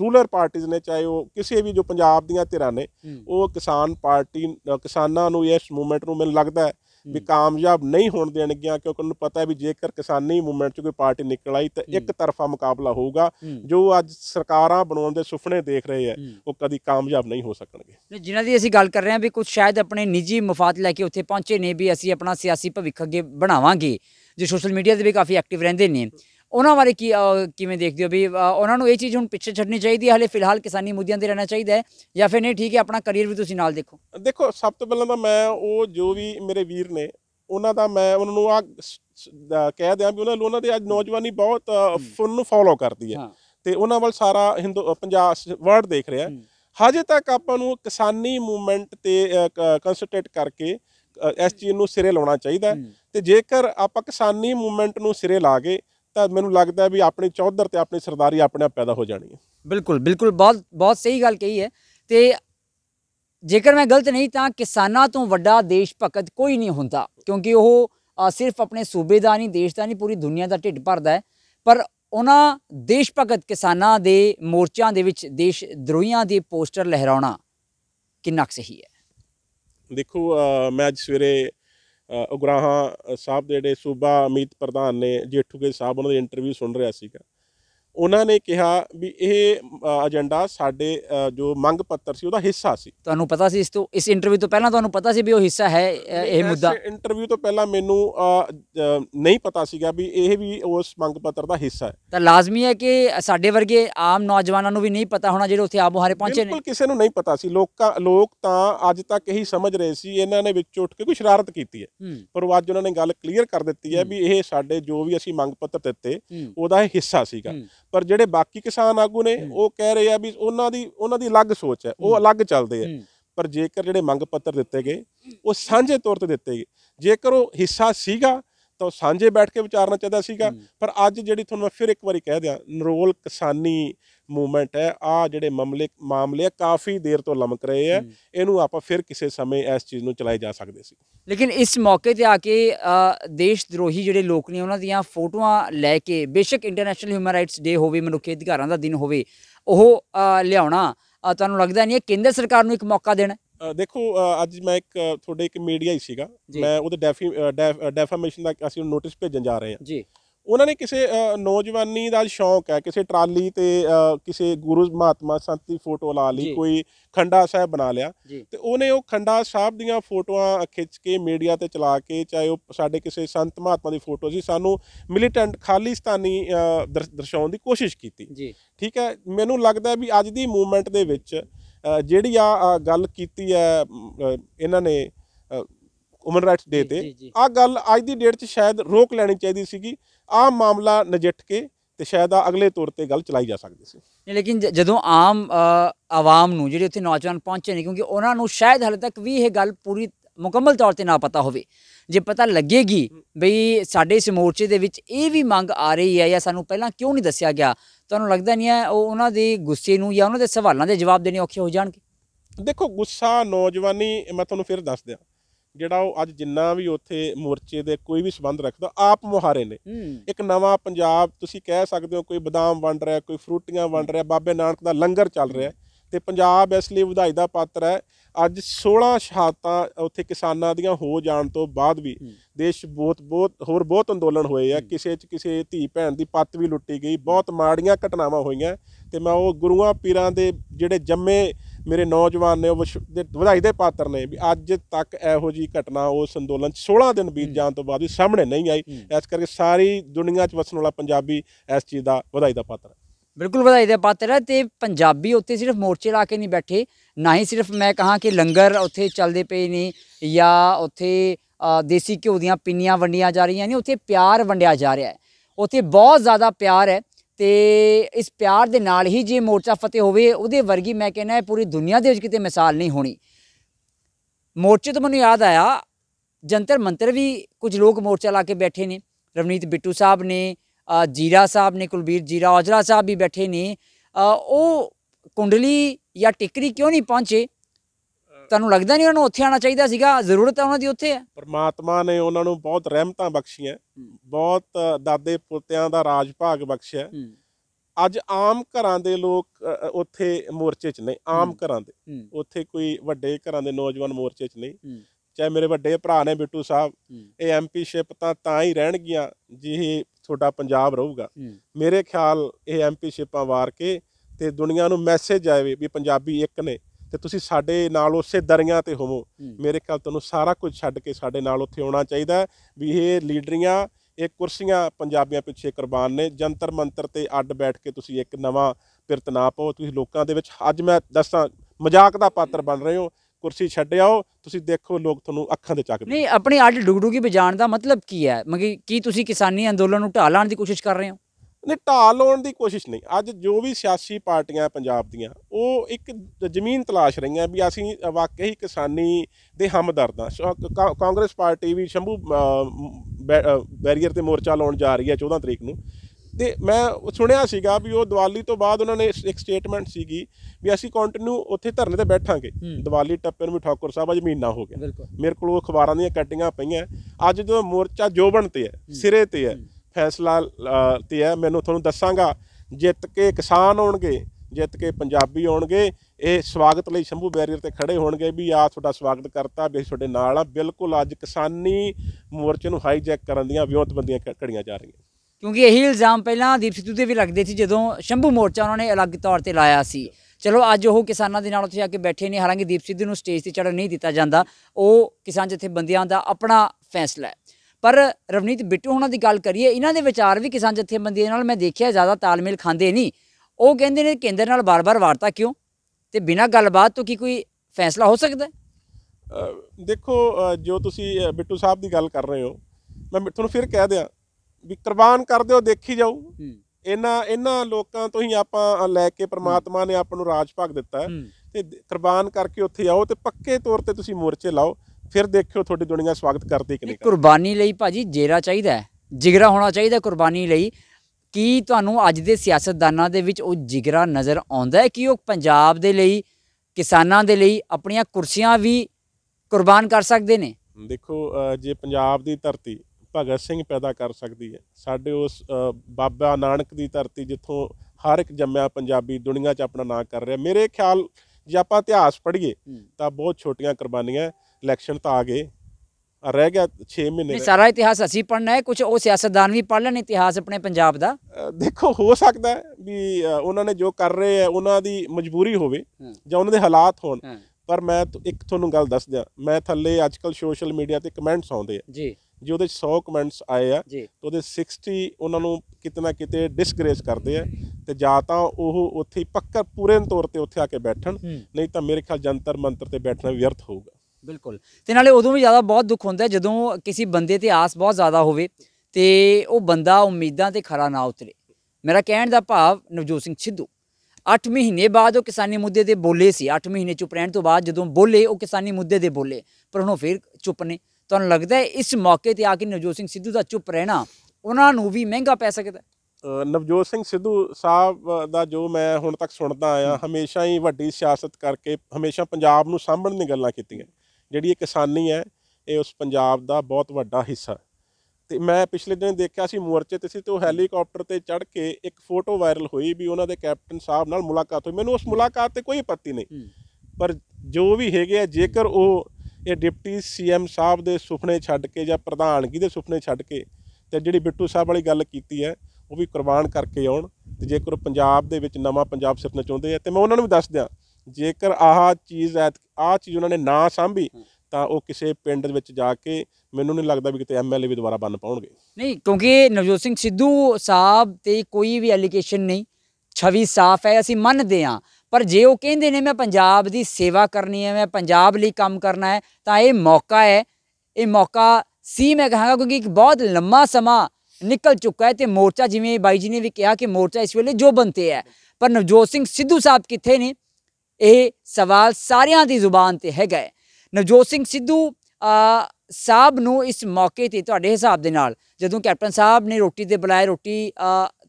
ਰੂਲਰ ਪਾਰਟੀਆਂ ਨੇ ਚਾਹੇ ਉਹ ਕਿਸੇ ਵੀ ਜੋ ਪੰਜਾਬ ਦੀਆਂ ਧਿਰਾਂ ਨੇ ਉਹ ਕਿਸਾਨ ਪਾਰਟੀ ਕਿਸਾਨਾਂ ਨੂੰ ਇਸ ਮੂਵਮੈਂਟ ਨੂੰ ਮੈਨੂੰ ਲੱਗਦਾ ਹੈ ਵੀ ਕਾਮਯਾਬ ਨਹੀਂ ਹੋਣ ਦੇਣਗੀਆਂ ਕਿਉਂਕਿ ਉਹਨੂੰ ਪਤਾ ਹੈ ਵੀ ਜੇਕਰ ਕਿਸਾਨੀ ਮੂਵਮੈਂਟ 'ਚ ਕੋਈ ਪਾਰਟੀ ਨਿਕਲ ਆਈ ਤਾਂ ਇੱਕ ਤਰਫਾ ਮੁਕਾਬਲਾ ਹੋਊਗਾ ਜੋ ਅੱਜ ਸਰਕਾਰਾਂ ਬਣਾਉਣ ਦੇ ਸੁਪਨੇ ਦੇਖ ਰਹੇ ਆ ਉਹ ਕਦੀ ਕਾਮਯਾਬ ਨਹੀਂ ਹੋ ਸਕਣਗੇ ਜਿਨ੍ਹਾਂ ਦੀ ਅਸੀਂ ਗੱਲ ਕਰ ਰਹੇ ਹਾਂ ਵੀ ਕੁਝ ਸ਼ਾਇਦ ਆਪਣੇ ਨਿੱਜੀ ਮਫਾਦ ਲੈ ਕੇ ਉੱਥੇ ਪਹੁੰਚੇ ਨੇ ਵੀ ਅਸੀਂ ਆਪਣਾ ਸਿਆਸੀ ਭਵਿੱਖ ਅੱਗੇ ਬਣਾਵਾਂਗੇ ਜੋ ਸੋਸ਼ਲ ਮੀਡੀਆ ਤੇ ਵੀ ਕਾਫੀ ਐਕਟਿਵ ਰਹਿੰਦੇ ਨੇ ਉਹਨਾਂ ਬਾਰੇ ਕੀ ਕਿਵੇਂ ਦੇਖਦੇ ਹੋ ਵੀ ਉਹਨਾਂ ਨੂੰ ਇਹ ਚੀਜ਼ ਹੁਣ ਪਿੱਛੇ ਛੱਡਣੀ ਚਾਹੀਦੀ ਹੈ ਹਲੇ ਫਿਲਹਾਲ ਕਿਸਾਨੀ ਮੁੱਦਿਆਂ ਤੇ ਰਹਿਣਾ ਚਾਹੀਦਾ ਹੈ ਜਾਂ ਫਿਰ ਨਹੀਂ ਠੀਕ ਹੈ ਆਪਣਾ ਕਰੀਅਰ ਵੀ ਤੁਸੀਂ ਨਾਲ ਦੇਖੋ ਦੇਖੋ ਸਭ ਤੋਂ ਪਹਿਲਾਂ ਤਾਂ ਮੈਂ ਉਹ ਜੋ ਵੀ ਮੇਰੇ ਵੀਰ ਨੇ ਉਹਨਾਂ ਦਾ ਮੈਂ ਉਹਨਾਂ ਨੂੰ ਆ ਕਹਿ ਦਿਆਂ ਵੀ ਉਹਨਾਂ ਲੋਨਾਂ ਦੇ ਅੱਜ ਨੌਜਵਾਨੀ ਬਹੁਤ ਫੁੱਲ ਨੂੰ ਫੋਲੋ ਕਰਦੀ ਹੈ ਤੇ ਉਹਨਾਂ ਵੱਲ ਸਾਰਾ ਹਿੰਦੂ ਪੰਜਾਬ ਵਰਡ ਦੇਖ ਰਿਹਾ ਹਜੇ ਤੱਕ ਆਪਾਂ ਨੂੰ ਕਿਸਾਨੀ ਮੂਵਮੈਂਟ ਤੇ ਕਨਸੈਂਟਰੇਟ ਕਰਕੇ ਇਸ ਚੀਜ਼ ਨੂੰ ਸਿਰੇ ਲਾਉਣਾ ਚਾਹੀਦਾ ਤੇ ਜੇਕਰ ਆਪਾਂ ਕਿਸਾਨੀ ਮੂਵਮੈਂਟ ਨੂੰ ਸਿਰੇ ਲਾ ਕੇ ਤਾਂ ਮੈਨੂੰ ਲੱਗਦਾ ਵੀ ਆਪਣੀ ਚੌਧਰ ਤੇ ਆਪਣੀ ਸਰਦਾਰੀ ਆਪਣੇ ਆਪ ਪੈਦਾ ਹੋ ਜਾਣੀ ਹੈ ਬਿਲਕੁਲ ਬਿਲਕੁਲ ਬਹੁਤ ਬਹੁਤ ਸਹੀ ਗੱਲ ਕਹੀ ਹੈ ਤੇ ਜੇਕਰ ਮੈਂ ਗਲਤ ਨਹੀਂ ਤਾਂ ਕਿਸਾਨਾਂ ਤੋਂ ਵੱਡਾ ਦੇਸ਼ ਭਗਤ ਕੋਈ ਨਹੀਂ ਹੁੰਦਾ ਕਿਉਂਕਿ ਉਹ ਸਿਰਫ ਆਪਣੇ ਸੂਬੇ ਦਾ ਨਹੀਂ ਦੇਸ਼ ਦਾ ਨਹੀਂ ਪੂਰੀ ਦੁਨੀਆ ਦਾ ਢਿੱਡ ਭਰਦਾ ਹੈ ਪਰ ਉਹਨਾਂ ਦੇਸ਼ ਭਗਤ ਕਿਸਾਨਾਂ ਦੇ ਮੋਰਚਿਆਂ ਦੇ ਵਿੱਚ ਦੇਸ਼ ਦਰੋਹੀਆਂ ਦੇ ਪੋਸਟਰ ਲਹਿਰਾਉਣਾ ਕਿੰਨਾ ਸਹੀ ਹੈ ਦੇਖੋ ਮੈਂ ਅੱਜ ਸਵੇਰੇ ਉਗਰਾਹਾ ਸਾਹਿਬ ਦੇ ਜਿਹੜੇ ਸੂਬਾ ਅਮਿਤ ਪ੍ਰਧਾਨ ਨੇ ਜੇਠੂ ਕੇ ਸਾਹਿਬ ਉਹਨਾਂ ਦੇ ਇੰਟਰਵਿਊ ਸੁਣ ਰਿਹਾ ਸੀਗਾ ਉਹਨਾਂ ਨੇ ਕਿਹਾ ਵੀ ਇਹ ਏਜੰਡਾ ਸਾਡੇ ਜੋ ਮੰਗ ਪੱਤਰ ਸੀ ਉਹਦਾ ਹਿੱਸਾ ਸੀ ਤੁਹਾਨੂੰ ਪਤਾ ਸੀ ਇਸ ਤੋਂ ਇਸ ਇੰਟਰਵਿਊ ਤੋਂ ਪਹਿਲਾਂ ਤੁਹਾਨੂੰ ਪਤਾ ਸੀ ਵੀ ਉਹ ਹਿੱਸਾ ਹੈ ਇਹ ਮੁੱਦਾ ਇੰਟਰਵਿਊ ਤੋਂ ਪਹਿਲਾਂ ਮੈਨੂੰ ਨਹੀਂ ਪਤਾ ਸੀਗਾ ਵੀ ਇਹ ਵੀ ਉਸ ਮੰਗ ਪੱਤਰ ਦਾ ਹਿੱਸਾ ਹੈ ਤਾਂ ਲਾਜ਼ਮੀ ਹੈ ਕਿ ਸਾਡੇ ਵਰਗੇ ਆਮ ਨੌਜਵਾਨਾਂ ਨੂੰ ਵੀ ਨਹੀਂ ਪਤਾ ਹੋਣਾ ਜਿਹੜੇ ਉੱਥੇ ਆਬੋਹਾਰੇ ਪਹੁੰਚੇ ਨੇ ਬਿਲਕੁਲ ਕਿਸੇ ਨੂੰ ਨਹੀਂ ਪਤਾ ਸੀ ਲੋਕਾਂ ਲੋਕ ਤਾਂ ਅੱਜ ਤੱਕ ਇਹੀ ਸਮਝ ਰਹੇ ਸੀ ਇਹਨਾਂ ਨੇ ਵਿੱਚ ਉੱਠ ਕੇ ਕੋਈ ਸ਼ਰਾਰਤ ਕੀਤੀ ਹੈ ਪਰ ਅੱਜ ਉਹਨਾਂ ਨੇ ਗੱਲ ਕਲੀਅਰ ਕਰ ਦਿੱਤੀ ਹੈ ਵੀ ਇਹ ਸਾਡੇ ਜੋ ਵੀ ਅਸੀਂ ਮੰਗ ਪੱਤਰ ਦਿੱਤੇ ਉਹਦਾ ਇਹ ਹਿੱਸਾ ਸੀਗਾ ਪਰ ਜਿਹੜੇ ਬਾਕੀ ਕਿਸਾਨ ਆਗੂ ਨੇ ਉਹ ਕਹਿ ਰਹੇ ਆ ਵੀ ਉਹਨਾਂ ਦੀ ਉਹਨਾਂ ਦੀ ਅਲੱਗ ਸੋਚ ਹੈ ਉਹ ਅਲੱਗ ਚੱਲਦੇ ਆ ਪਰ ਜੇਕਰ ਜਿਹੜੇ ਮੰਗ ਪੱਤਰ ਦਿੱਤੇ ਗਏ ਉਹ ਸਾਂਝੇ ਤੌਰ ਤੇ ਦਿੱਤੇ ਗਏ ਜੇਕਰ ਉਹ ਹਿੱਸਾ ਸੀਗਾ ਤਾਂ ਸਾਂਝੇ ਬੈਠ ਕੇ ਵਿਚਾਰਨਾ ਚਾਹੀਦਾ ਸੀਗਾ ਪਰ ਅੱਜ ਜਿਹੜੀ ਤੁਹਾਨੂੰ ਮੈਂ ਫਿਰ ਇੱਕ ਵਾਰੀ ਕਹਿ ਦਿਆਂ ਨਰੋਲ ਕਿਸਾਨੀ ਮੂਵਮੈਂਟ ਹੈ ਆ ਜਿਹੜੇ ਮਾਮਲੇ ਮਾਮਲੇ ਕਾਫੀ ਦੇਰ ਤੋਂ ਲਮਕ ਰਹੇ ਆ ਇਹਨੂੰ ਆਪਾਂ ਫਿਰ ਕਿਸੇ ਸਮੇਂ ਇਸ ਚੀਜ਼ ਨੂੰ ਚਲਾਏ ਜਾ ਸਕਦੇ ਸੀ ਲੇਕਿਨ ਇਸ ਮੌਕੇ ਤੇ ਆ ਕੇ ਦੇਸ਼ ਦਰੋਹੀ ਜਿਹੜੇ ਲੋਕ ਨੇ ਉਹਨਾਂ ਦੀਆਂ ਫੋਟੋਆਂ ਲੈ ਕੇ ਬੇਸ਼ੱਕ ਇੰਟਰਨੈਸ਼ਨਲ ਹਿਊਮਨ ਰਾਈਟਸ ਡੇ ਹੋਵੇ ਮਨੁੱਖੀ ਅਧਿਕਾਰਾਂ ਦਾ ਦਿਨ ਹੋਵੇ ਉਹ ਲਿਆਉਣਾ ਤੁਹਾਨੂੰ ਲੱਗਦਾ ਨਹੀਂ ਇਹ ਕੇਂਦਰ ਸਰਕਾਰ ਨੂੰ ਇੱਕ ਮੌਕਾ ਦੇਣਾ ਦੇਖੋ ਅੱਜ ਮੈਂ ਇੱਕ ਤੁਹਾਡੇ ਇੱਕ ਮੀਡੀਆ ਹੀ ਸੀਗਾ ਮੈਂ ਉਹਦੇ ਡੈਫਰਮੇਸ਼ਨ ਦਾ ਅਸੀਂ ਨੋਟਿਸ ਭੇਜਣ ਜਾ ਰਹੇ ਹਾਂ ਜੀ ਉਹਨਾਂ ਨੇ ਕਿਸੇ ਨੌਜਵਾਨੀ ਦਾ ਸ਼ੌਂਕ ਹੈ ਕਿਸੇ ਟਰਾਲੀ ਤੇ ਕਿਸੇ ਗੁਰੂ ਮਹਾਤਮਾ ਸੰਤ ਦੀ ਫੋਟੋ ਲਾ ਲਈ ਕੋਈ ਖੰਡਾ ਸਾਹਿਬ ਬਣਾ ਲਿਆ ਤੇ ਉਹਨੇ ਉਹ ਖੰਡਾ ਸਾਹਿਬ ਦੀਆਂ ਫੋਟੋਆਂ ਖਿੱਚ ਕੇ ਮੀਡੀਆ ਤੇ ਚਲਾ ਕੇ ਚਾਹੇ ਉਹ ਸਾਡੇ ਕਿਸੇ ਸੰਤ ਮਹਾਤਮਾ ਦੀ ਫੋਟੋ ਸੀ ਸਾਨੂੰ ਮਿਲੀਟੈਂਟ ਖਾਲਿਸਤਾਨੀ ਦਰਸਾਉਣ ਦੀ ਕੋਸ਼ਿਸ਼ ਕੀਤੀ ਠੀਕ ਹੈ ਮੈਨੂੰ ਲੱਗਦਾ ਵੀ ਅੱਜ ਦੀ ਮੂਵਮੈਂਟ ਦੇ ਵਿੱਚ ਜਿਹੜੀ ਆ ਗੱਲ ਕੀਤੀ ਹੈ ਇਹਨਾਂ ਨੇ ਹਿਊਮਨ ਰਾਈਟਸ ਡੇ ਤੇ ਆ ਗੱਲ ਅੱਜ ਦੀ ਡੇਟ 'ਚ ਸ਼ਾਇਦ ਰੋਕ ਲੈਣੀ ਚਾਹੀਦੀ ਸੀਗੀ ਆਮ ਮਾਮਲਾ ਨਜਿੱਠ ਕੇ ਤੇ ਸ਼ਾਇਦ ਆ ਅਗਲੇ ਤੌਰ ਤੇ ਗੱਲ ਚਲਾਈ ਜਾ ਸਕਦੀ ਸੀ ਨਹੀਂ ਲੇਕਿਨ ਜਦੋਂ ਆਮ ਆਵਾਮ ਨੂੰ ਜਿਹੜੇ ਉੱਥੇ ਨੌਜਵਾਨ ਪਹੁੰਚੇ ਨੇ ਕਿਉਂਕਿ ਉਹਨਾਂ ਨੂੰ ਸ਼ਾਇਦ ਹਲੇ ਤੱਕ ਵੀ ਇਹ ਗੱਲ ਪੂਰੀ ਮੁਕੰਮਲ ਤੌਰ ਤੇ ਨਾ ਪਤਾ ਹੋਵੇ ਜੇ ਪਤਾ ਲੱਗੇਗੀ ਬਈ ਸਾਡੇ ਇਸ ਮੋਰਚੇ ਦੇ ਵਿੱਚ ਇਹ ਵੀ ਮੰਗ ਆ ਰਹੀ ਹੈ ਜਾਂ ਸਾਨੂੰ ਪਹਿਲਾਂ ਕਿਉਂ ਨਹੀਂ ਦੱਸਿਆ ਗਿਆ ਤੁਹਾਨੂੰ ਲੱਗਦਾ ਨਹੀਂ ਹੈ ਉਹ ਉਹਨਾਂ ਦੇ ਗੁੱਸੇ ਨੂੰ ਜਾਂ ਉਹਨਾਂ ਦੇ ਸਵਾਲਾਂ ਦੇ ਜਵਾਬ ਦੇਣੇ ਔਖੇ ਹੋ ਜਾਣਗੇ ਦੇਖੋ ਗੁੱਸਾ ਨੌਜਵਾਨੀ ਮੈਂ ਤੁਹਾਨੂੰ ਫਿਰ ਦੱਸ ਦਿਆਂ ਜਿਹੜਾ ਉਹ ਅੱਜ ਜਿੰਨਾ ਵੀ ਉੱਥੇ ਮੋਰਚੇ ਦੇ ਕੋਈ ਵੀ ਸਬੰਧ ਰੱਖਦਾ ਆਪ ਮੁਹਾਰੇ ਨੇ ਇੱਕ ਨਵਾਂ ਪੰਜਾਬ ਤੁਸੀਂ ਕਹਿ ਸਕਦੇ ਹੋ ਕੋਈ ਬਦਾਮ ਵੰਡ ਰਿਹਾ ਕੋਈ ਫਰੂਟੀਆਂ ਵੰਡ ਰਿਹਾ ਬਾਬੇ ਨਾਨਕ ਦਾ ਲੰਗਰ ਚੱਲ ਰਿਹਾ ਤੇ ਪੰਜਾਬ ਇਸ ਲਈ ਵਧਾਈ ਦਾ ਪਾਤਰ ਹੈ ਅੱਜ 16 ਸ਼ਹਾਦਤਾਂ ਉੱਥੇ ਕਿਸਾਨਾਂ ਦੀਆਂ ਹੋ ਜਾਣ ਤੋਂ ਬਾਅਦ ਵੀ ਦੇਸ਼ ਬਹੁਤ ਬਹੁਤ ਹੋਰ ਬਹੁਤ ਅੰਦੋਲਨ ਹੋਏ ਆ ਕਿਸੇ ਚ ਕਿਸੇ ਧੀ ਭੈਣ ਦੀ ਪੱਤ ਵੀ ਲੁੱਟੀ ਗਈ ਬਹੁਤ ਮਾੜੀਆਂ ਘਟਨਾਵਾਂ ਹੋਈਆਂ ਤੇ ਮੈਂ ਉਹ ਗੁਰੂਆਂ ਪੀਰਾਂ ਦੇ ਜਿਹੜੇ ਜੰਮੇ ਮੇਰੇ ਨੌਜਵਾਨ ਨੇ ਉਹ ਵਧਾਈ ਦੇ ਪਾਤਰ ਨੇ ਵੀ ਅੱਜ ਤੱਕ ਇਹੋ ਜੀ ਘਟਨਾ ਉਸ ਅੰਦੋਲਨ 'ਚ 16 ਦਿਨ ਬੀਤ ਜਾਣ ਤੋਂ ਬਾਅਦ ਵੀ ਸਾਹਮਣੇ ਨਹੀਂ ਆਈ ਇਸ ਕਰਕੇ ਸਾਰੀ ਦੁਨੀਆ 'ਚ ਵਸਣ ਵਾਲਾ ਪੰਜਾਬੀ ਇਸ ਚੀਜ਼ ਦਾ ਵਧਾਈ ਦਾ ਪਾਤਰ ਹੈ ਬਿਲਕੁਲ ਵਧਾਈ ਦੇ ਪਾਤਰ ਹੈ ਤੇ ਪੰਜਾਬੀ ਉੱਥੇ ਸਿਰਫ ਮੋਰਚੇ ਲਾ ਕੇ ਨਹੀਂ ਬੈਠੇ ਨਾ ਹੀ ਸਿਰਫ ਮੈਂ ਕਹਾ ਕਿ ਲੰਗਰ ਉੱਥੇ ਚੱਲਦੇ ਪਏ ਨਹੀਂ ਜਾਂ ਉੱਥੇ ਦੇਸੀ ਘਿਓ ਦੀਆਂ ਪਿੰਨੀਆਂ ਵੰਡੀਆਂ ਜਾ ਰਹੀਆਂ ਨਹੀਂ ਉੱਥੇ ਪਿਆਰ ਵੰਡਿਆ ਜਾ ਰਿਹਾ ਹੈ ਉੱਥੇ ਬਹੁਤ ਜ਼ਿਆਦਾ ਪਿਆਰ ਹੈ ਤੇ ਇਸ ਪਿਆਰ ਦੇ ਨਾਲ ਹੀ ਜੇ ਮੋਰਚਾ ਫਤਿਹ ਹੋਵੇ ਉਹਦੇ ਵਰਗੀ ਮੈਂ ਕਹਿੰਦਾ ਪੂਰੀ ਦੁਨੀਆ ਦੇ ਵਿੱਚ ਕਿਤੇ ਮਿਸਾਲ ਨਹੀਂ ਹੋਣੀ ਮੋਰਚੇ ਤੋਂ ਮੈਨੂੰ ਯਾਦ ਆਇਆ ਜੰਤਰ ਮੰਤਰ ਵੀ ਕੁਝ ਲੋਕ ਮੋਰਚਾ ਲਾ ਕੇ ਬੈਠੇ ਨੇ ਰਵਨੀਤ ਬਿੱਟੂ ਸਾਹਿਬ ਨੇ ਜੀਰਾ ਸਾਹਿਬ ਨੇ ਕੁਲਬੀਰ ਜੀਰਾ ਔਜਲਾ ਸਾਹਿਬ ਵੀ ਬੈਠੇ ਨੇ ਉਹ ਕੁੰਡਲੀ ਜਾਂ ਟਿਕਰੀ ਕਿਉਂ ਨਹੀਂ ਪਹੁੰਚੇ ਤੁਹਾਨੂੰ ਲੱਗਦਾ ਨਹੀਂ ਉਹਨਾਂ ਨੂੰ ਉੱਥੇ ਆਣਾ ਚਾਹੀਦਾ ਸੀਗਾ ਜ਼ਰੂਰਤ ਹੈ ਉਹਨਾਂ ਦੀ ਉੱਥੇ ਹੈ ਪਰਮਾਤਮਾ ਨੇ ਉਹਨਾਂ ਨੂੰ ਬਹੁਤ ਰਹਿਮਤਾਂ ਬਖਸ਼ੀਆਂ ਬਹੁਤ ਦਾਦੇ ਪੁੱਤਿਆਂ ਦਾ ਰਾਜ ਭਾਗ ਬਖਸ਼ਿਆ ਅੱਜ ਆਮ ਘਰਾਂ ਦੇ ਲੋਕ ਉੱਥੇ ਮੋਰਚੇ 'ਚ ਨਹੀਂ ਆਮ ਘਰਾਂ ਦੇ ਉੱਥੇ ਕੋਈ ਵੱਡੇ ਘਰਾਂ ਦੇ ਨੌਜਵਾਨ ਮੋਰਚੇ 'ਚ ਨਹੀਂ ਚਾਹੇ ਮੇਰੇ ਵੱਡੇ ਭਰਾ ਨੇ ਬਿੱਟੂ ਸਾਹਿਬ ਇਹ ਐਮਪੀ ਸ਼ਿਪ ਤਾਂ ਤਾਂ ਹੀ ਰਹਿਣਗੀਆਂ ਜੇ ਤੁਹਾਡਾ ਪੰਜਾਬ ਰਹੂਗਾ ਮੇਰੇ ਖਿਆਲ ਇਹ ਐਮਪੀ ਸ਼ਿਪਾਂ ਵਾਰ ਕੇ ਤੇ ਦੁਨੀਆ ਨੂੰ ਮੈਸੇਜ ਆਵੇ ਵੀ ਪੰਜਾਬੀ ਇੱਕ ਨੇ ਤੇ ਤੁਸੀਂ ਸਾਡੇ ਨਾਲ ਉਸੇ ਦਰਿਆਂ ਤੇ ਹੋਵੋ ਮੇਰੇ ਖਿਆਲ ਤੁਹਾਨੂੰ ਸਾਰਾ ਕੁਝ ਛੱਡ ਕੇ ਸਾਡੇ ਨਾਲ ਉੱਥੇ ਆਉਣਾ ਚਾਹੀਦਾ ਵੀ ਇਹ ਲੀਡਰੀਆਂ ਇਹ ਕੁਰਸੀਆਂ ਪੰਜਾਬੀਆਂ ਪਿੱਛੇ ਕੁਰਬਾਨ ਨੇ ਜੰਤਰ ਮੰਤਰ ਤੇ ਅੱਡ ਬੈਠ ਕੇ ਤੁਸੀਂ ਇੱਕ ਨਵਾਂ ਪਿਰਤਨਾ ਪਾਓ ਤੁਸੀਂ ਲੋਕਾਂ ਦੇ ਵਿੱਚ ਅੱਜ ਮੈਂ ਦੱਸਾਂ ਮਜ਼ਾਕ ਦਾ ਪਾਤਰ ਬਣ ਰਹੇ ਹੋ ਕੁਰਸੀ ਛੱਡ ਆਓ ਤੁਸੀਂ ਦੇਖੋ ਲੋਕ ਤੁਹਾਨੂੰ ਅੱਖਾਂ ਦੇ ਚੱਕਦੇ ਨਹੀਂ ਆਪਣੀ ਅੱਡ ਡੁਗਡੂਗੀ ਵਜਾਣ ਦਾ ਮਤਲਬ ਕੀ ਹੈ ਮਗੀ ਕੀ ਤੁਸੀਂ ਕਿਸਾਨੀ ਅੰਦੋਲਨ ਨੂੰ ਢਾਹ ਦੀ ਕੋਸ਼ਿਸ਼ ਕਰ ਰਹੇ ਹੋ ਨੇ ਢਾਲ ਲਾਉਣ ਦੀ ਕੋਸ਼ਿਸ਼ ਨਹੀਂ ਅੱਜ ਜੋ ਵੀ ਸਿਆਸੀ ਪਾਰਟੀਆਂ ਪੰਜਾਬ ਦੀਆਂ ਉਹ ਇੱਕ ਜ਼ਮੀਨ ਤਲਾਸ਼ ਰਹੀਆਂ ਵੀ ਅਸੀਂ ਵਾਕਈ ਹੀ ਕਿਸਾਨੀ ਦੇ ਹਮਦਰਦ ਹਾਂ ਕਾਂਗਰਸ ਪਾਰਟੀ ਵੀ ਸ਼ੰਭੂ ਬੈਰੀਅਰ ਤੇ ਮੋਰਚਾ ਲਾਉਣ ਜਾ ਰਹੀ ਹੈ 14 ਤਰੀਕ ਨੂੰ ਤੇ ਮੈਂ ਸੁਣਿਆ ਸੀਗਾ ਵੀ ਉਹ ਦੀਵਾਲੀ ਤੋਂ ਬਾਅਦ ਉਹਨਾਂ ਨੇ ਇੱਕ ਸਟੇਟਮੈਂਟ ਸੀਗੀ ਵੀ ਅਸੀਂ ਕੰਟੀਨਿਊ ਉੱਥੇ ਧਰਨੇ ਤੇ ਬੈਠਾਂਗੇ ਦੀਵਾਲੀ ਟੱਪੇ ਨੂੰ ਵੀ ਠਾਕੁਰ ਸਾਹਿਬ ਅਜ ਮਹੀਨਾ ਹੋ ਗਿਆ ਮੇਰੇ ਕੋਲ ਉਹ ਅਖਬਾਰਾਂ ਦੀਆਂ ਕਟਿੰਗਾਂ ਪਈਆਂ ਅੱਜ ਜਦੋਂ ਮੋਰਚਾ ਜੋਬਣ ਤੇ ਹੈ ਸਿਰੇ ਤੇ ਹੈ ਫੈਸਲਾ ਤੇ ਹੈ ਮੈਨੂੰ ਤੁਹਾਨੂੰ ਦੱਸਾਂਗਾ ਜਿੱਤ ਕੇ ਕਿਸਾਨ ਆਉਣਗੇ ਜਿੱਤ ਕੇ ਪੰਜਾਬੀ ਆਉਣਗੇ ਇਹ ਸਵਾਗਤ ਲਈ ਸ਼ੰਭੂ ਬੈਰੀਅਰ ਤੇ ਖੜੇ ਹੋਣਗੇ ਵੀ ਆ ਤੁਹਾਡਾ ਸਵਾਗਤ ਕਰਤਾ ਵੀ ਤੁਹਾਡੇ ਨਾਲ ਆ ਬਿਲਕੁਲ ਅੱਜ ਕਿਸਾਨੀ ਮੋਰਚੇ ਨੂੰ ਹਾਈਜੈਕ ਕਰਨ ਦੀਆਂ ਬੰਦੀਆਂ ਘੜੀਆਂ ਜਾ ਰਹੀਆਂ ਕਿਉਂਕਿ ਇਹੀ ਇਲਜ਼ਾਮ ਪਹਿਲਾਂ ਦੀਪ ਸਿੱਧੂ ਦੇ ਵੀ ਲੱਗਦੇ ਸੀ ਜਦੋਂ ਸ਼ੰਭੂ ਮੋਰਚਾ ਉਹਨਾਂ ਨੇ ਅਲੱਗ ਤੌਰ ਤੇ ਲਾਇਆ ਸੀ ਚਲੋ ਅੱਜ ਉਹ ਕਿਸਾਨਾਂ ਦੇ ਨਾਲ ਉੱਥੇ ਆ ਕੇ ਬੈਠੇ ਨੇ ਹਾਲਾਂਕਿ ਦੀਪ ਸਿੱਧੂ ਨੂੰ ਸਟੇਜ ਤੇ ਚੜ੍ਹਨ ਨਹੀਂ ਦਿੱਤਾ ਜਾਂਦਾ ਉਹ ਕਿਸਾਨ ਬੰਦਿਆਂ ਦਾ ਆਪਣਾ ਫੈਸਲਾ ਹੈ ਪਰ ਰਵਨੀਤ ਬਿੱਟੂ ਹੋਣਾ ਦੀ ਗੱਲ ਕਰੀਏ ਇਹਨਾਂ ਦੇ ਵਿਚਾਰ ਵੀ ਕਿਸਾਨ ਜਥੇਬੰਦੀਆਂ ਨਾਲ ਮੈਂ ਦੇਖਿਆ ਜ਼ਿਆਦਾ ਤਾਲਮੇਲ ਖਾਂਦੇ ਨਹੀਂ ਉਹ ਕਹਿੰਦੇ ਨੇ ਕੇਂਦਰ ਨਾਲ ਬਾਰ-ਬਾਰ ਵਾਰਤਾ ਕਿਉਂ ਤੇ ਬਿਨਾਂ ਗੱਲਬਾਤ ਤੋਂ ਕੀ ਕੋਈ ਫੈਸਲਾ ਹੋ ਸਕਦਾ ਦੇਖੋ ਜੋ ਤੁਸੀਂ ਬਿੱਟੂ ਸਾਹਿਬ ਦੀ ਗੱਲ ਕਰ ਰਹੇ ਹੋ ਮੈਂ ਤੁਹਾਨੂੰ ਫਿਰ ਕਹਿ ਦਿਆਂ ਵੀ ਕੁਰਬਾਨ ਕਰ ਦਿਓ ਦੇਖੀ ਜਾਓ ਇਹਨਾਂ ਇਹਨਾਂ ਲੋਕਾਂ ਤੋਂ ਹੀ ਆਪਾਂ ਲੈ ਕੇ ਪ੍ਰਮਾਤਮਾ ਨੇ ਆਪ ਨੂੰ ਰਾਜ ਭਾਗ ਦਿੱਤਾ ਤੇ ਕੁਰਬਾਨ ਕਰਕੇ ਉੱਥੇ ਆਓ ਤੇ ਪੱਕੇ ਤੌਰ ਤੇ ਤੁਸੀਂ ਮੋਰਚੇ ਲਾਓ ਫਿਰ ਦੇਖਿਓ ਤੁਹਾਡੀ ਦੁਨੀਆ ਸਵਾਗਤ ਕਰਦੀ ਕਿ ਨਹੀਂ ਕੁਰਬਾਨੀ ਲਈ ਭਾਜੀ ਜੇਰਾ ਚਾਹੀਦਾ ਜਿਗਰਾ ਹੋਣਾ ਚਾਹੀਦਾ ਕੁਰਬਾਨੀ ਲਈ ਕੀ ਤੁਹਾਨੂੰ ਅੱਜ ਦੇ ਸਿਆਸਤਦਾਨਾਂ ਦੇ ਵਿੱਚ ਉਹ ਜਿਗਰਾ ਨਜ਼ਰ ਆਉਂਦਾ ਹੈ ਕਿ ਉਹ ਪੰਜਾਬ ਦੇ ਲਈ ਕਿਸਾਨਾਂ ਦੇ ਲਈ ਆਪਣੀਆਂ ਕੁਰਸੀਆਂ ਵੀ ਕੁਰਬਾਨ ਕਰ ਸਕਦੇ ਨੇ ਦੇਖੋ ਜੇ ਪੰਜਾਬ ਦੀ ਧਰਤੀ ਭਗਤ ਸਿੰਘ ਪੈਦਾ ਕਰ ਸਕਦੀ ਹੈ ਸਾਡੇ ਉਸ ਬਾਬਾ ਨਾਨਕ ਦੀ ਧਰਤੀ ਜਿੱਥੋਂ ਹਰ ਇੱਕ ਜੰਮਿਆ ਪੰਜਾਬੀ ਦੁਨੀਆ 'ਚ ਆਪਣਾ ਨਾਮ ਕਰ ਰਿਹਾ ਮੇਰੇ ਖਿਆਲ ਜੇ ਆਪਾਂ ਇਤਿਹਾਸ ਪੜ੍ਹੀਏ ਤਾਂ ਬਹੁਤ ਛੋਟੀਆਂ ਕੁਰਬਾਨੀਆਂ ਇਲੈਕਸ਼ਨ ਤਾਂ ਆ ਗਏ ਰਹਿ ਗਿਆ 6 ਮਹੀਨੇ ਸਾਰਾ ਇਤਿਹਾਸ ਅਸੀਂ ਪੜਨਾ ਹੈ ਕੁਝ ਉਹ ਸਿਆਸਤਦਾਨ ਵੀ ਪੜ ਲੈਣ ਇਤਿਹਾਸ ਆਪਣੇ ਪੰਜਾਬ ਦਾ ਦੇਖੋ ਹੋ ਸਕਦਾ ਵੀ ਉਹਨਾਂ ਨੇ ਜੋ ਕਰ ਰਹੇ ਆ ਉਹਨਾਂ ਦੀ ਮਜਬੂਰੀ ਹੋਵੇ ਜਾਂ ਉਹਨਾਂ ਦੇ ਹਾਲਾਤ ਹੋਣ ਪਰ ਮੈਂ ਇੱਕ ਤੁਹਾਨੂੰ ਗੱਲ ਦੱਸ ਦਿਆਂ ਮੈਂ ਥੱਲੇ ਅੱਜਕੱਲ ਸੋਸ਼ਲ ਮੀਡੀਆ ਤੇ ਕਮੈਂਟਸ ਆਉਂਦੇ ਆ ਜੀ ਜੀ ਉਹਦੇ 100 ਕਮੈਂਟਸ ਆਏ ਆ ਤੇ ਉਹਦੇ 60 ਉਹਨਾਂ ਨੂੰ ਕਿਤਨਾ ਕਿਤੇ ਡਿਸਗ੍ਰੇਸ ਕਰਦੇ ਆ ਤੇ ਜਾਂ ਤਾਂ ਉਹ ਉੱਥੇ ਪੱਕਾ ਪੂਰੇ ਤੌਰ ਤੇ ਉੱਥੇ ਆ ਕੇ ਬੈਠਣ ਨਹੀਂ ਤਾਂ ਮੇਰੇ ਖਿਆਲ ਜੰਤਰ ਮੰਤਰ ਤੇ ਬੈਠਣਾ ਵਿਅਰਥ ਹੋਊਗਾ ਬਿਲਕੁਲ ਤੇ ਨਾਲੇ ਉਦੋਂ ਵੀ ਜ਼ਿਆਦਾ ਬਹੁਤ ਦੁੱਖ ਹੁੰਦਾ ਜਦੋਂ ਕਿਸੇ ਬੰਦੇ ਤੇ ਆਸ ਬਹੁਤ ਜ਼ਿਆਦਾ ਹੋਵੇ ਤੇ ਉਹ ਬੰਦਾ ਉਮੀਦਾਂ ਤੇ ਖਰਾ ਨਾ ਉਤਰੇ ਮੇਰਾ ਕਹਿਣ ਦਾ ਭਾਵ ਨਵਜੋਤ ਸਿੰਘ ਸਿੱਧੂ 8 ਮਹੀਨੇ ਬਾਅਦ ਉਹ ਕਿਸਾਨੀ ਮੁੱਦੇ ਦੇ ਬੋਲੇ ਸੀ 8 ਮਹੀਨੇ ਚੁੱਪ ਰਹਿਣ ਤੋਂ ਬਾਅਦ ਜਦੋਂ ਬੋਲੇ ਉਹ ਕਿਸਾਨੀ ਮੁੱਦੇ ਦੇ ਬੋਲੇ ਪਰ ਹੁਣ ਫਿਰ ਚੁੱਪ ਨੇ ਤੁਹਾਨੂੰ ਲੱਗਦਾ ਇਸ ਮੌਕੇ ਤੇ ਆ ਕੇ ਨਵਜੋਤ ਸਿੰਘ ਸਿੱਧੂ ਦਾ ਚੁੱਪ ਰਹਿਣਾ ਉਹਨਾਂ ਨੂੰ ਵੀ ਮਹਿੰਗਾ ਪੈ ਸਕਦਾ ਨਵਜੋਤ ਸਿੰਘ ਸਿੱਧੂ ਸਾਹਿਬ ਦਾ ਜੋ ਮੈਂ ਹੁਣ ਤੱਕ ਸੁਣਦਾ ਆਇਆ ਹਮੇਸ਼ਾ ਹੀ ਵੱਡੀ ਸਿਆਸਤ ਕਰਕੇ ਹਮੇਸ਼ਾ ਪੰਜਾਬ ਨੂੰ ਸਾਂਭਣ ਦੀਆਂ ਗੱਲਾਂ ਕੀਤੀਆਂ ਜਿਹੜੀ ਇਹ ਕਿਸਾਨੀ ਹੈ ਇਹ ਉਸ ਪੰਜਾਬ ਦਾ ਬਹੁਤ ਵੱਡਾ ਹਿੱਸਾ ਤੇ ਮੈਂ ਪਿਛਲੇ ਦਿਨ ਦੇਖਿਆ ਸੀ ਮੋਰਚੇ ਤੇ ਸੀ ਤੇ ਉਹ ਹੈਲੀਕਾਪਟਰ ਤੇ ਚੜ ਕੇ ਇੱਕ ਫੋਟੋ ਵਾਇਰਲ ਹੋਈ ਵੀ ਉਹਨਾਂ ਦੇ ਕੈਪਟਨ ਸਾਹਿਬ ਨਾਲ ਮੁਲਾਕਾਤ ਹੋਈ ਮੈਨੂੰ ਉਸ ਮੁਲਾਕਾਤ ਤੇ ਕੋਈ ਪੱਤੀ ਨਹੀਂ ਪਰ ਜੋ ਵੀ ਹੈਗੇ ਆ ਜੇਕਰ ਉਹ ਇਹ ਡਿਪਟੀ ਸੀਐਮ ਸਾਹਿਬ ਦੇ ਸੁਪਨੇ ਛੱਡ ਕੇ ਜਾਂ ਪ੍ਰਧਾਨਗੀ ਦੇ ਸੁਪਨੇ ਛੱਡ ਕੇ ਤੇ ਜਿਹੜੀ ਬਿੱਟੂ ਸਾਹਿਬ ਵਾਲੀ ਗੱਲ ਕੀਤੀ ਹੈ ਉਹ ਵੀ ਕੁਰਬਾਨ ਕਰਕੇ ਆਉਣ ਤੇ ਜੇਕਰ ਪੰਜਾਬ ਦੇ ਵਿੱਚ ਨਵਾਂ ਪੰਜਾਬ ਸਿਰਜਣਾ ਚਾਹੁੰਦੇ ਆ ਤੇ ਮੈਂ ਉਹਨਾਂ ਨੂੰ ਵੀ ਦੱਸ ਦਿਆਂ ਜੇਕਰ ਆਹ ਚੀਜ਼ ਆਹ ਚੀਜ਼ ਉਹਨਾਂ ਨੇ ਨਾ ਸਾਂਭੀ ਤਾਂ ਉਹ ਕਿਸੇ ਪਿੰਡ ਵਿੱਚ ਜਾ ਕੇ ਮੈਨੂੰ ਨਹੀਂ ਲੱਗਦਾ ਵੀ ਕਿਤੇ ਐਮਐਲਏ ਵੀ ਦੁਬਾਰਾ ਬਣ ਪਾਉਣਗੇ ਨਹੀਂ ਕਿਉਂਕਿ ਨਵਜੋਤ ਸਿੰਘ ਸਿੱਧੂ ਸਾਹਿਬ ਤੇ ਕੋਈ ਵੀ ਐਲੀਗੇਸ਼ਨ ਨਹੀਂ ਛਵੀ ਸਾਫ਼ ਹੈ ਅਸੀਂ ਮੰਨਦੇ ਹਾਂ ਪਰ ਜੇ ਉਹ ਕਹਿੰਦੇ ਨੇ ਮੈਂ ਪੰਜਾਬ ਦੀ ਸੇਵਾ ਕਰਨੀ ਹੈ ਮੈਂ ਪੰਜਾਬ ਲਈ ਕੰਮ ਕਰਨਾ ਹੈ ਤਾਂ ਇਹ ਮੌਕਾ ਹੈ ਇਹ ਮੌਕਾ ਸੀ ਮੈਂ ਕਹਾਂਗਾ ਕਿਉਂਕਿ ਇੱਕ ਬਹੁਤ ਲੰਮਾ ਸਮਾਂ ਨਿਕਲ ਚੁੱਕਾ ਹੈ ਤੇ ਮੋਰਚਾ ਜਿਵੇਂ ਬਾਈ ਜੀ ਨੇ ਵੀ ਕਿਹਾ ਕਿ ਮੋਰਚਾ ਇਸ ਵੇਲੇ ਜੋ ਬੰਤੇ ਹੈ ਪਰ ਨਵਜੋਤ ਸਿੰਘ ਸਿੱਧੂ ਸਾਹਿਬ ਕਿੱਥੇ ਨੇ ਇਹ ਸਵਾਲ ਸਾਰਿਆਂ ਦੀ ਜ਼ੁਬਾਨ ਤੇ ਹੈਗਾ ਨਵਜੋਤ ਸਿੰਘ ਸਿੱਧੂ ਸਾਹਿਬ ਨੂੰ ਇਸ ਮੌਕੇ ਤੇ ਤੁਹਾਡੇ ਹਿਸਾਬ ਦੇ ਨਾਲ ਜਦੋਂ ਕੈਪਟਨ ਸਾਹਿਬ ਨੇ ਰੋਟੀ ਤੇ ਬੁਲਾਇਆ ਰੋਟੀ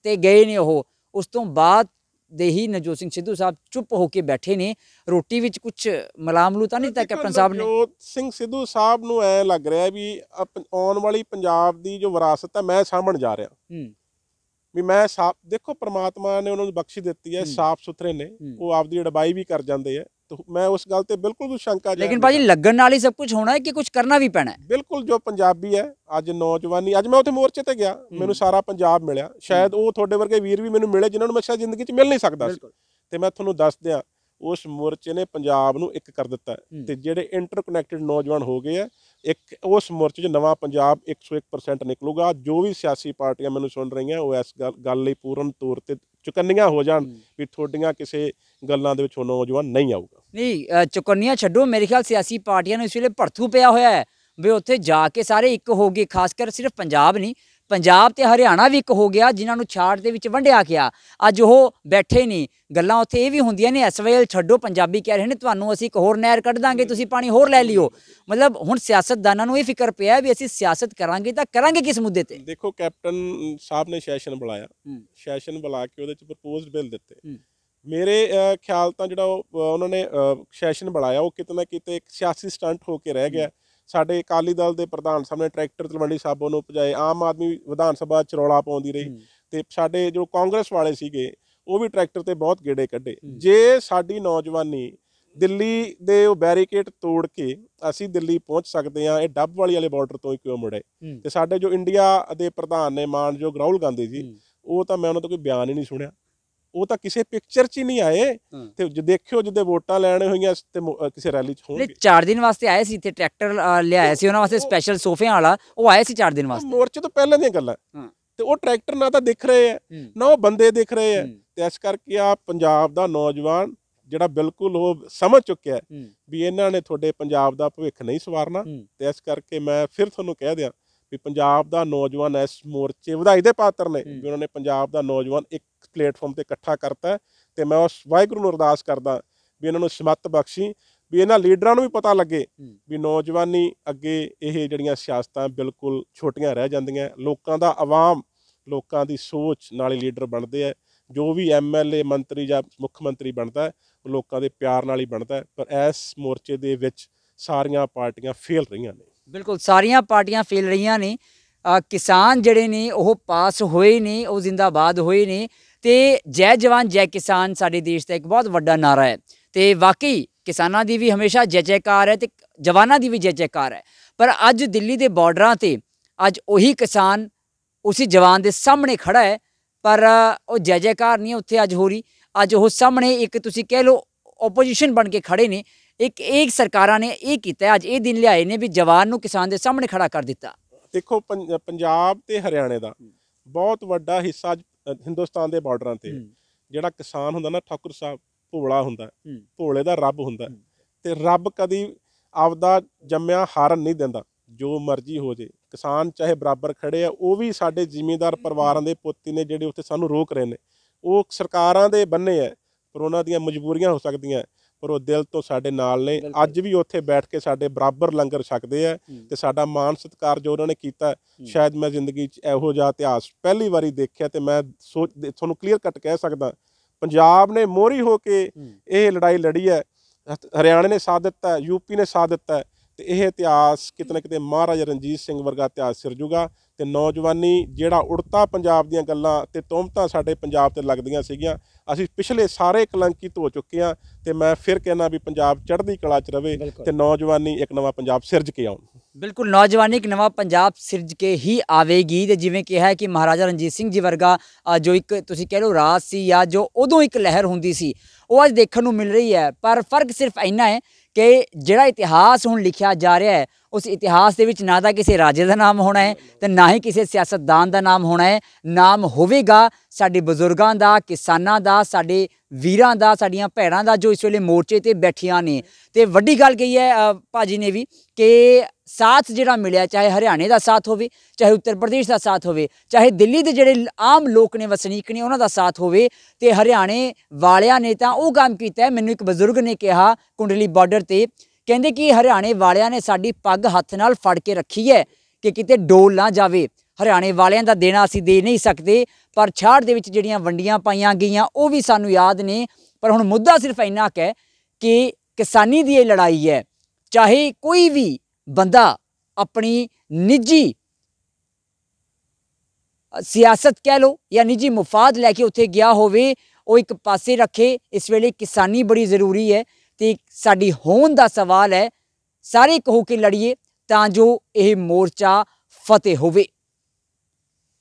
ਤੇ ਗਏ ਨੇ ਉਹ ਉਸ ਤੋਂ ਬਾਅਦ ਦੇ ਹੀ ਨਵਜੋਤ ਸਿੰਘ ਸਿੱਧੂ ਸਾਹਿਬ ਚੁੱਪ ਹੋ ਕੇ ਬੈਠੇ ਨੇ ਰੋਟੀ ਵਿੱਚ ਕੁਝ ਮਲਾਮਲੂ ਤਾਂ ਨਹੀਂ ਤਾਂ ਕੈਪਟਨ ਸਾਹਿਬ ਨੇ ਨਵਜੋਤ ਸਿੰਘ ਸਿੱਧੂ ਸਾਹਿਬ ਨੂੰ ਐ ਲੱਗ ਰਿਹਾ ਵੀ ਆਉਣ ਵਾਲੀ ਪੰਜਾਬ ਦੀ ਜੋ ਵਿਰਾਸਤ ਹੈ ਮੈਂ ਸਾਂਭਣ ਜਾ ਰਿਹਾ ਹੂੰ ਵੀ ਮੈਂ ਸਾਫ ਦੇਖੋ ਪ੍ਰਮਾਤਮਾ ਨੇ ਉਹਨਾਂ ਨੂੰ ਬਖਸ਼ੀ ਦਿੱਤੀ ਹੈ ਸਾਫ ਸੁਥਰੇ ਨੇ ਉਹ ਆਪਦੀ ਅਡਬਾਈ ਵੀ ਕਰ ਜਾਂਦੇ ਆ ਤਾਂ ਮੈਂ ਉਸ ਗੱਲ ਤੇ ਬਿਲਕੁਲ ਵੀ ਸ਼ੰਕਾ ਨਹੀਂ ਲੇਕਿਨ ਭਾਜੀ ਲੱਗਣ ਨਾਲ ਹੀ ਸਭ ਕੁਝ ਹੋਣਾ ਹੈ ਕਿ ਕੁਝ ਕਰਨਾ ਵੀ ਪੈਣਾ ਹੈ ਬਿਲਕੁਲ ਜੋ ਪੰਜਾਬੀ ਹੈ ਅੱਜ ਨੌਜਵਾਨੀ ਅੱਜ ਮੈਂ ਉੱਥੇ ਮੋਰਚੇ ਤੇ ਗਿਆ ਮੈਨੂੰ ਸਾਰਾ ਪੰਜਾਬ ਮਿਲਿਆ ਸ਼ਾਇਦ ਉਹ ਤੁਹਾਡੇ ਵਰਗੇ ਵੀਰ ਵੀ ਮੈਨੂੰ ਮਿਲੇ ਜਿਨ੍ਹਾਂ ਨੂੰ ਮੈਂ ਸ਼ਾਇਦ ਜ਼ਿੰਦਗੀ 'ਚ ਮਿਲ ਨਹੀਂ ਸਕਦਾ ਸੀ ਤੇ ਮੈਂ ਤੁਹਾਨੂੰ ਦੱਸ ਦਿਆਂ ਉਸ ਮੋਰਚੇ ਨੇ ਪੰਜਾਬ ਨੂੰ ਇੱਕ ਕਰ ਦਿੱਤਾ ਤੇ ਜਿਹੜੇ ਇੰਟਰਕਨੈਕਟਡ ਨੌਜਵਾਨ ਹੋ ਗਏ ਆ ਇੱਕ ਉਸ ਮੋਰਚੇ 'ਚ ਨਵਾਂ ਪੰਜਾਬ 101% ਨਿਕਲੂਗਾ ਜੋ ਵੀ ਸਿਆਸੀ ਪਾਰਟੀਆਂ ਮੈਨੂੰ ਸੁਣ ਰਹੀਆਂ ਉਹ ਇਸ ਗੱਲ ਲਈ ਪੂਰਨ ਤੌਰ ਤੇ ਚੁਕੰਨੀਆਂ ਹੋ ਜਾਣ ਵੀ ਥੋੜੀਆਂ ਕਿਸੇ ਗੱਲਾਂ ਦੇ ਵਿੱਚ ਉਹ ਨੌਜਵਾਨ ਨਹੀਂ ਆਊਗਾ ਨਹੀਂ ਚੁਕੰਨੀਆਂ ਛੱਡੋ ਮੇਰੇ ਖਿਆਲ ਸਿਆਸੀ ਪਾਰਟੀਆਂ ਨੂੰ ਇਸ ਵੇਲੇ ਭਰਥੂ ਪਿਆ ਹੋਇਆ ਹੈ ਵੀ ਉੱਥੇ ਜਾ ਕੇ ਸਾਰੇ ਇੱਕ ਹੋ ਗਏ ਖਾਸ ਕਰ ਸਿਰਫ ਪੰਜਾਬ ਨਹੀਂ ਪੰਜਾਬ ਤੇ ਹਰਿਆਣਾ ਵੀ ਇੱਕ ਹੋ ਗਿਆ ਜਿਨ੍ਹਾਂ ਨੂੰ ਛਾੜ ਦੇ ਵਿੱਚ ਵੰਡਿਆ ਗਿਆ ਅੱਜ ਉਹ ਬੈਠੇ ਨਹੀਂ ਗੱਲਾਂ ਉੱਥੇ ਇਹ ਵੀ ਹੁੰਦੀਆਂ ਨੇ ਐਸਵਾਈਐਲ ਛੱਡੋ ਪੰਜਾਬੀ ਕਹਿ ਰਹੇ ਨੇ ਤੁਹਾਨੂੰ ਅਸੀਂ ਇੱਕ ਹੋਰ ਨਹਿਰ ਕੱਢ ਦਾਂਗੇ ਤੁਸੀਂ ਪਾਣੀ ਹੋਰ ਲੈ ਲਿਓ ਮਤਲਬ ਹੁਣ ਸਿਆਸਤਦਾਨਾਂ ਨੂੰ ਇਹ ਫਿਕਰ ਪਿਆ ਵੀ ਅਸੀਂ ਸਿਆਸਤ ਕਰਾਂਗੇ ਤਾਂ ਕਰਾਂਗੇ ਕਿਸ ਮੁੱਦੇ ਤੇ ਦੇਖੋ ਕੈਪਟਨ ਸਾਹਿਬ ਨੇ ਸੈਸ਼ਨ ਬੁਲਾਇਆ ਸੈਸ਼ਨ ਬੁਲਾ ਕੇ ਉਹਦੇ ਚ ਪ੍ਰਪੋਜ਼ਡ ਬਿੱਲ ਦਿੱਤੇ ਮੇਰੇ ਖਿਆਲ ਤਾਂ ਜਿਹੜਾ ਉਹਨਾਂ ਨੇ ਸੈਸ਼ਨ ਬੁਲਾਇਆ ਉਹ ਕਿਤੇ ਨਾ ਕਿਤੇ ਇੱਕ ਸਿਆਸੀ ਸਟੰਟ ਹੋ ਕੇ ਰਹਿ ਗਿਆ ਸਾਡੇ ਅਕਾਲੀ ਦਲ ਦੇ ਪ੍ਰਧਾਨ ਸਾਹਮਣੇ ਟਰੈਕਟਰ ਤਲਵੰਡੀ ਸਾਬੋ ਨੂੰ ਭਜਾਏ ਆਮ ਆਦਮੀ ਵਿਧਾਨ ਸਭਾ ਚ ਰੌਲਾ ਪਾਉਂਦੀ ਰਹੀ ਤੇ ਸਾਡੇ ਜੋ ਕਾਂਗਰਸ ਵਾਲੇ ਸੀਗੇ ਉਹ ਵੀ ਟਰੈਕਟਰ ਤੇ ਬਹੁਤ ਗੇੜੇ ਕੱਢੇ ਜੇ ਸਾਡੀ ਨੌਜਵਾਨੀ ਦਿੱਲੀ ਦੇ ਉਹ ਬੈਰੀਕੇਡ ਤੋੜ ਕੇ ਅਸੀਂ ਦਿੱਲੀ ਪਹੁੰਚ ਸਕਦੇ ਆ ਇਹ ਡੱਬ ਵਾਲੀ ਵਾਲੇ ਬਾਰਡਰ ਤੋਂ ਹੀ ਕਿਉਂ ਮੁੜੇ ਤੇ ਸਾਡੇ ਜੋ ਇੰਡੀਆ ਦੇ ਪ੍ਰਧਾਨ ਨੇ ਮਾਨਯੋਗ ਰਾਹੁਲ ਗਾਂਧੀ ਜੀ ਉਹ ਤਾਂ ਮੈਂ ਉਹਨਾਂ ਤੋਂ ਕੋਈ ਬਿਆਨ ਹੀ ਨਹੀਂ ਸੁਣਿਆ ਉਹ ਤਾਂ ਕਿਸੇ ਪਿਕਚਰ 'ਚ ਹੀ ਨਹੀਂ ਆਏ ਤੇ ਦੇਖਿਓ ਜਦੇ ਵੋਟਾਂ ਲੈਣ ਹੋਈਆਂ ਤੇ ਕਿਸੇ ਰੈਲੀ 'ਚ ਹੋਣਗੇ ਨਹੀਂ 4 ਦਿਨ ਵਾਸਤੇ ਆਏ ਸੀ ਤੇ ਟਰੈਕਟਰ ਲਿਆਇਆ ਸੀ ਉਹਨਾਂ ਵਾਸਤੇ ਸਪੈਸ਼ਲ ਸੋਫੇ ਵਾਲਾ ਉਹ ਆਏ ਸੀ 4 ਦਿਨ ਵਾਸਤੇ ਮੋਰਚੇ ਤੋਂ ਪਹਿਲਾਂ ਦੀਆਂ ਗੱਲਾਂ ਤੇ ਉਹ ਟਰੈਕਟਰ ਨਾ ਤਾਂ ਦਿਖ ਰਹੇ ਆ ਨਾ ਉਹ ਬੰਦੇ ਦਿਖ ਰਹੇ ਆ ਤੇ ਇਸ ਕਰਕੇ ਆ ਪੰਜਾਬ ਦਾ ਨੌਜਵਾਨ ਜਿਹੜਾ ਬਿਲਕੁਲ ਉਹ ਸਮਝ ਚੁੱਕਿਆ ਵੀ ਇਹਨਾਂ ਨੇ ਤੁਹਾਡੇ ਪੰਜਾਬ ਦਾ ਭਵਿੱਖ ਨਹੀਂ ਸਵਾਰਨਾ ਤੇ ਇਸ ਕਰਕੇ ਮੈਂ ਫਿਰ ਤੁਹਾਨੂੰ ਕਹਿ ਦਿਆਂ ਵੀ ਪੰਜਾਬ ਦਾ ਨੌਜਵਾਨ ਇਸ ਮੋਰਚੇ ਵਧਾਈ ਦੇ ਪਾਤਰ ਨੇ ਵੀ ਉਹਨਾਂ ਨੇ ਪੰਜਾਬ ਦਾ ਨੌਜਵਾਨ ਇੱਕ ਪਲੇਟਫਾਰਮ ਤੇ ਇਕੱਠਾ ਕਰਤਾ ਤੇ ਮੈਂ ਉਸ ਵਾਹਿਗੁਰੂ ਨੂੰ ਅਰਦਾਸ ਕਰਦਾ ਵੀ ਇਹਨਾਂ ਨੂੰ ਸਮਤ ਬਖਸ਼ੀ ਵੀ ਇਹਨਾਂ ਲੀਡਰਾਂ ਨੂੰ ਵੀ ਪਤਾ ਲੱਗੇ ਵੀ ਨੌਜਵਾਨੀ ਅੱਗੇ ਇਹ ਜਿਹੜੀਆਂ ਸਿਆਸਤਾਂ ਬਿਲਕੁਲ ਛੋਟੀਆਂ ਰਹਿ ਜਾਂਦੀਆਂ ਲੋਕਾਂ ਦਾ ਆਵਾਮ ਲੋਕਾਂ ਦੀ ਸੋਚ ਨਾਲ ਹੀ ਲੀਡਰ ਬਣਦੇ ਆ ਜੋ ਵੀ ਐਮਐਲਏ ਮੰਤਰੀ ਜਾਂ ਮੁੱਖ ਮੰਤਰੀ ਬਣਦਾ ਉਹ ਲੋਕਾਂ ਦੇ ਪਿਆਰ ਨਾਲ ਹੀ ਬਣਦਾ ਪਰ ਇਸ ਮੋਰਚੇ ਦੇ ਵਿੱਚ ਸਾਰੀਆਂ ਪਾਰਟੀਆਂ ਫੇਲ ਰਹੀਆਂ ਨੇ ਬਿਲਕੁਲ ਸਾਰੀਆਂ ਪਾਰਟੀਆਂ ਫੇਲ ਰਹੀਆਂ ਨੇ ਕਿਸਾਨ ਜਿਹੜੇ ਨੇ ਉਹ ਪਾਸ ਹੋਏ ਨੇ ਉਹ ਜ਼ਿੰਦਾਬਾਦ ਹੋਏ ਨੇ ਤੇ ਜੈ ਜਵਾਨ ਜੈ ਕਿਸਾਨ ਸਾਡੇ ਦੇਸ਼ ਦਾ ਇੱਕ ਬਹੁਤ ਵੱਡਾ ਨਾਰਾ ਹੈ ਤੇ ਵਾਕਈ ਕਿਸਾਨਾਂ ਦੀ ਵੀ ਹਮੇਸ਼ਾ ਜੈ ਜੈਕਾਰ ਹੈ ਤੇ ਜਵਾਨਾਂ ਦੀ ਵੀ ਜੈ ਜੈਕਾਰ ਹੈ ਪਰ ਅੱਜ ਦਿੱਲੀ ਦੇ ਬਾਰਡਰਾਂ ਤੇ ਅੱਜ ਉਹੀ ਕਿਸਾਨ ਉਸੇ ਜਵਾਨ ਦੇ ਸਾਹਮਣੇ ਖੜਾ ਹੈ ਪਰ ਉਹ ਜੈ ਜੈਕਾਰ ਨਹੀਂ ਉੱਥੇ ਅੱਜ ਹੋ ਰਹੀ ਅੱਜ ਉਹ ਸਾਹਮਣੇ ਇੱਕ ਤੁਸੀਂ ਕਹਿ ਲਓ ਆਪੋਜੀਸ਼ਨ ਬਣ ਕੇ ਖੜੇ ਨੇ ਇੱਕ ਇੱਕ ਸਰਕਾਰਾਂ ਨੇ ਇਹ ਕੀਤਾ ਅੱਜ ਇਹ ਦਿਨ ਲਿਆਏ ਨੇ ਵੀ ਜਵਾਨ ਨੂੰ ਕਿਸਾਨ ਦੇ ਸਾਹਮਣੇ ਖੜਾ ਕਰ ਦਿੱਤਾ ਦੇਖੋ ਪੰਜਾਬ ਤੇ ਹਰਿਆਣੇ ਦਾ ਬਹੁਤ ਵੱਡਾ ਹਿੱਸਾ ਹਿੰਦੁਸਤਾਨ ਦੇ ਬਾਰਡਰਾਂ ਤੇ ਜਿਹੜਾ ਕਿਸਾਨ ਹੁੰਦਾ ਨਾ ਠਾਕੁਰ ਸਾਹਿਬ ਭੋਲਾ ਹੁੰਦਾ ਭੋਲੇ ਦਾ ਰੱਬ ਹੁੰਦਾ ਤੇ ਰੱਬ ਕਦੀ ਆਪਦਾ ਜੰਮਿਆ ਹਾਰਨ ਨਹੀਂ ਦਿੰਦਾ ਜੋ ਮਰਜ਼ੀ ਹੋ ਜੇ ਕਿਸਾਨ ਚਾਹੇ ਬਰਾਬਰ ਖੜੇ ਆ ਉਹ ਵੀ ਸਾਡੇ ਜ਼ਿਮੀਂਦਾਰ ਪਰਿਵਾਰਾਂ ਦੇ ਪੁੱਤੀ ਨੇ ਜਿਹੜੇ ਉੱਥੇ ਸਾਨੂੰ ਰੋਕ ਰਹੇ ਨੇ ਉਹ ਸਰਕਾਰਾਂ ਦੇ ਬੰਨੇ ਆ ਪਰ ਉਹਨਾਂ ਦੀਆਂ ਮਜਬੂਰੀਆਂ ਹੋ ਸਕਦੀਆਂ ਪਰ ਉਹ ਦਿਲ ਤੋਂ ਸਾਡੇ ਨਾਲ ਨੇ ਅੱਜ ਵੀ ਉੱਥੇ ਬੈਠ ਕੇ ਸਾਡੇ ਬਰਾਬਰ ਲੰਗਰ ਛਕਦੇ ਆ ਤੇ ਸਾਡਾ ਮਾਨ ਸਤਕਾਰ ਜੋ ਉਹਨਾਂ ਨੇ ਕੀਤਾ ਸ਼ਾਇਦ ਮੈਂ ਜ਼ਿੰਦਗੀ 'ਚ ਇਹੋ ਜਿਹਾ ਇਤਿਹਾਸ ਪਹਿਲੀ ਵਾਰੀ ਦੇਖਿਆ ਤੇ ਮੈਂ ਸੋਚ ਤੁਹਾਨੂੰ ਕਲੀਅਰ ਕੱਟ ਕਹਿ ਸਕਦਾ ਪੰਜਾਬ ਨੇ ਮੋਰੀ ਹੋ ਕੇ ਇਹ ਲੜਾਈ ਲੜੀ ਹੈ ਹਰਿਆਣਾ ਨੇ ਸਾਥ ਦਿੱਤਾ ਯੂਪੀ ਨੇ ਸਾਥ ਦਿੱਤਾ ਤੇ ਇਹ ਇਤਿਹਾਸ ਕਿਤਨੇ ਕਿਤੇ ਮਹਾਰਾਜਾ ਰਣਜੀਤ ਸਿੰਘ ਵਰਗਾ ਇਤਿਹਾਸ ਸਿਰਜੂਗਾ ਤੇ ਨੌਜਵਾਨੀ ਜਿਹੜਾ ਉੜਤਾ ਪੰਜਾਬ ਦੀਆਂ ਗੱਲਾਂ ਤੇ ਤੋਹਮਤਾਂ ਸਾਡੇ ਪੰਜਾਬ ਤੇ ਲੱਗਦੀਆਂ ਸੀਗੀਆਂ ਅਸੀਂ ਪਿਛਲੇ ਸਾਰੇ ਕਲੰਕਿਤ ਹੋ ਚੁੱਕੇ ਆ ਤੇ ਮੈਂ ਫਿਰ ਕਹਿਣਾ ਵੀ ਪੰਜਾਬ ਚੜ੍ਹਦੀ ਕਲਾ 'ਚ ਰਵੇ ਤੇ ਨੌਜਵਾਨੀ ਇੱਕ ਨਵਾਂ ਪੰਜਾਬ ਸਿਰਜ ਕੇ ਆਉਣ ਬਿਲਕੁਲ ਨੌਜਵਾਨੀ ਇੱਕ ਨਵਾਂ ਪੰਜਾਬ ਸਿਰਜ ਕੇ ਹੀ ਆਵੇਗੀ ਤੇ ਜਿਵੇਂ ਕਿਹਾ ਕਿ ਮਹਾਰਾਜਾ ਰਣਜੀਤ ਸਿੰਘ ਜੀ ਵਰਗਾ ਜੋ ਇੱਕ ਤੁਸੀਂ ਕਹਿ ਲਓ ਰਾਜ ਸੀ ਜਾਂ ਜੋ ਉਦੋਂ ਇੱਕ ਲਹਿਰ ਹੁੰਦੀ ਸੀ ਉਹ ਅੱਜ ਦੇਖਣ ਨੂੰ ਮਿਲ ਰਹੀ ਹੈ ਪਰ ਫਰਕ ਸਿਰਫ ਇੰਨਾ ਹੈ ਕਿ ਜਿਹੜਾ ਇਤਿਹਾਸ ਹੁਣ ਲਿਖਿਆ ਜਾ ਰਿਹਾ ਹੈ ਉਸ ਇਤਿਹਾਸ ਦੇ ਵਿੱਚ ਨਾ ਤਾਂ ਕਿਸੇ ਰਾਜੇ ਦਾ ਨਾਮ ਹੋਣਾ ਹੈ ਤੇ ਨਾ ਹੀ ਕਿਸੇ ਸਿਆਸਤਦਾਨ ਦਾ ਨਾਮ ਹੋਣਾ ਹੈ ਨਾਮ ਹੋਵੇਗਾ ਸਾਡੇ ਬਜ਼ੁਰਗਾਂ ਦਾ ਕਿਸਾਨਾਂ ਦਾ ਸਾਡੇ ਵੀਰਾਂ ਦਾ ਸਾਡੀਆਂ ਭੈਣਾਂ ਦਾ ਜੋ ਇਸ ਵੇਲੇ ਮੋਰਚੇ ਤੇ ਬੈਠੀਆਂ ਨੇ ਤੇ ਵੱਡੀ ਗੱਲ ਕਹੀ ਹੈ ਭਾਜੀ ਨੇ ਵੀ ਕਿ ਸਾਥ ਜਿਹੜਾ ਮਿਲਿਆ ਚਾਹੇ ਹਰਿਆਣੇ ਦਾ ਸਾਥ ਹੋਵੇ ਚਾਹੇ ਉੱਤਰ ਪ੍ਰਦੇਸ਼ ਦਾ ਸਾਥ ਹੋਵੇ ਚਾਹੇ ਦਿੱਲੀ ਦੇ ਜਿਹੜੇ ਆਮ ਲੋਕ ਨੇ ਵਸਨੀਕ ਨੇ ਉਹਨਾਂ ਦਾ ਸਾਥ ਹੋਵੇ ਤੇ ਹਰਿਆਣੇ ਵਾਲਿਆਂ ਨੇ ਤਾਂ ਉਹ ਕੰਮ ਕੀਤਾ ਮੈਨੂੰ ਇੱਕ ਬਜ਼ੁਰਗ ਨੇ ਕਿਹਾ ਕੁੰਡਲੀ ਬਾਰਡਰ ਤੇ ਕਹਿੰਦੇ ਕਿ ਹਰਿਆਣੇ ਵਾਲਿਆਂ ਨੇ ਸਾਡੀ ਪੱਗ ਹੱਥ ਨਾਲ ਫੜ ਕੇ ਰੱਖੀ ਹੈ ਕਿ ਕਿਤੇ ਡੋਲ ਨਾ ਜਾਵੇ ਹਰਿਆਣੇ ਵਾਲਿਆਂ ਦਾ ਦੇਣਾ ਅਸੀਂ ਦੇ ਨਹੀਂ ਸਕਦੇ ਪਰ ਛਾੜ ਦੇ ਵਿੱਚ ਜਿਹੜੀਆਂ ਵੰਡੀਆਂ ਪਾਈਆਂ ਗਈਆਂ ਉਹ ਵੀ ਸਾਨੂੰ ਯਾਦ ਨੇ ਪਰ ਹੁਣ ਮੁੱਦਾ ਸਿਰਫ ਇੰਨਾ ਹੈ ਕਿ ਕਿਸਾਨੀ ਦੀ ਇਹ ਲੜਾਈ ਹੈ ਚਾਹੇ ਕੋਈ ਵੀ ਬੰਦਾ ਆਪਣੀ ਨਿੱਜੀ ਸਿਆਸਤ ਕਹਿ ਲੋ ਜਾਂ ਨਿੱਜੀ ਮੁਫਾਦ ਲੈ ਕੇ ਉੱਥੇ ਗਿਆ ਹੋਵੇ ਉਹ ਇੱਕ ਪਾਸੇ ਰੱਖੇ ਇਸ ਵੇਲੇ ਕਿਸਾਨੀ ਬੜੀ ਜ਼ਰੂਰੀ ਹੈ ਤੇ ਸਾਡੀ ਹੋਣ ਦਾ ਸਵਾਲ ਹੈ ਸਾਰੇ ਕਹੋ ਕਿ ਲੜੀਏ ਤਾਂ ਜੋ ਇਹ ਮੋਰਚਾ ਫਤਿਹ ਹੋਵੇ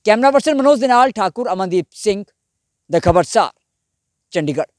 ਕੈਮਰਾ ਪਰਸਨ ਮਨੋਜ ਦੇ ਨਾਲ ਠਾਕੁਰ ਅਮਨਦੀਪ ਸਿੰਘ ਦਾ ਖਬਰਸਾਰ ਚੰਡੀਗੜ੍ਹ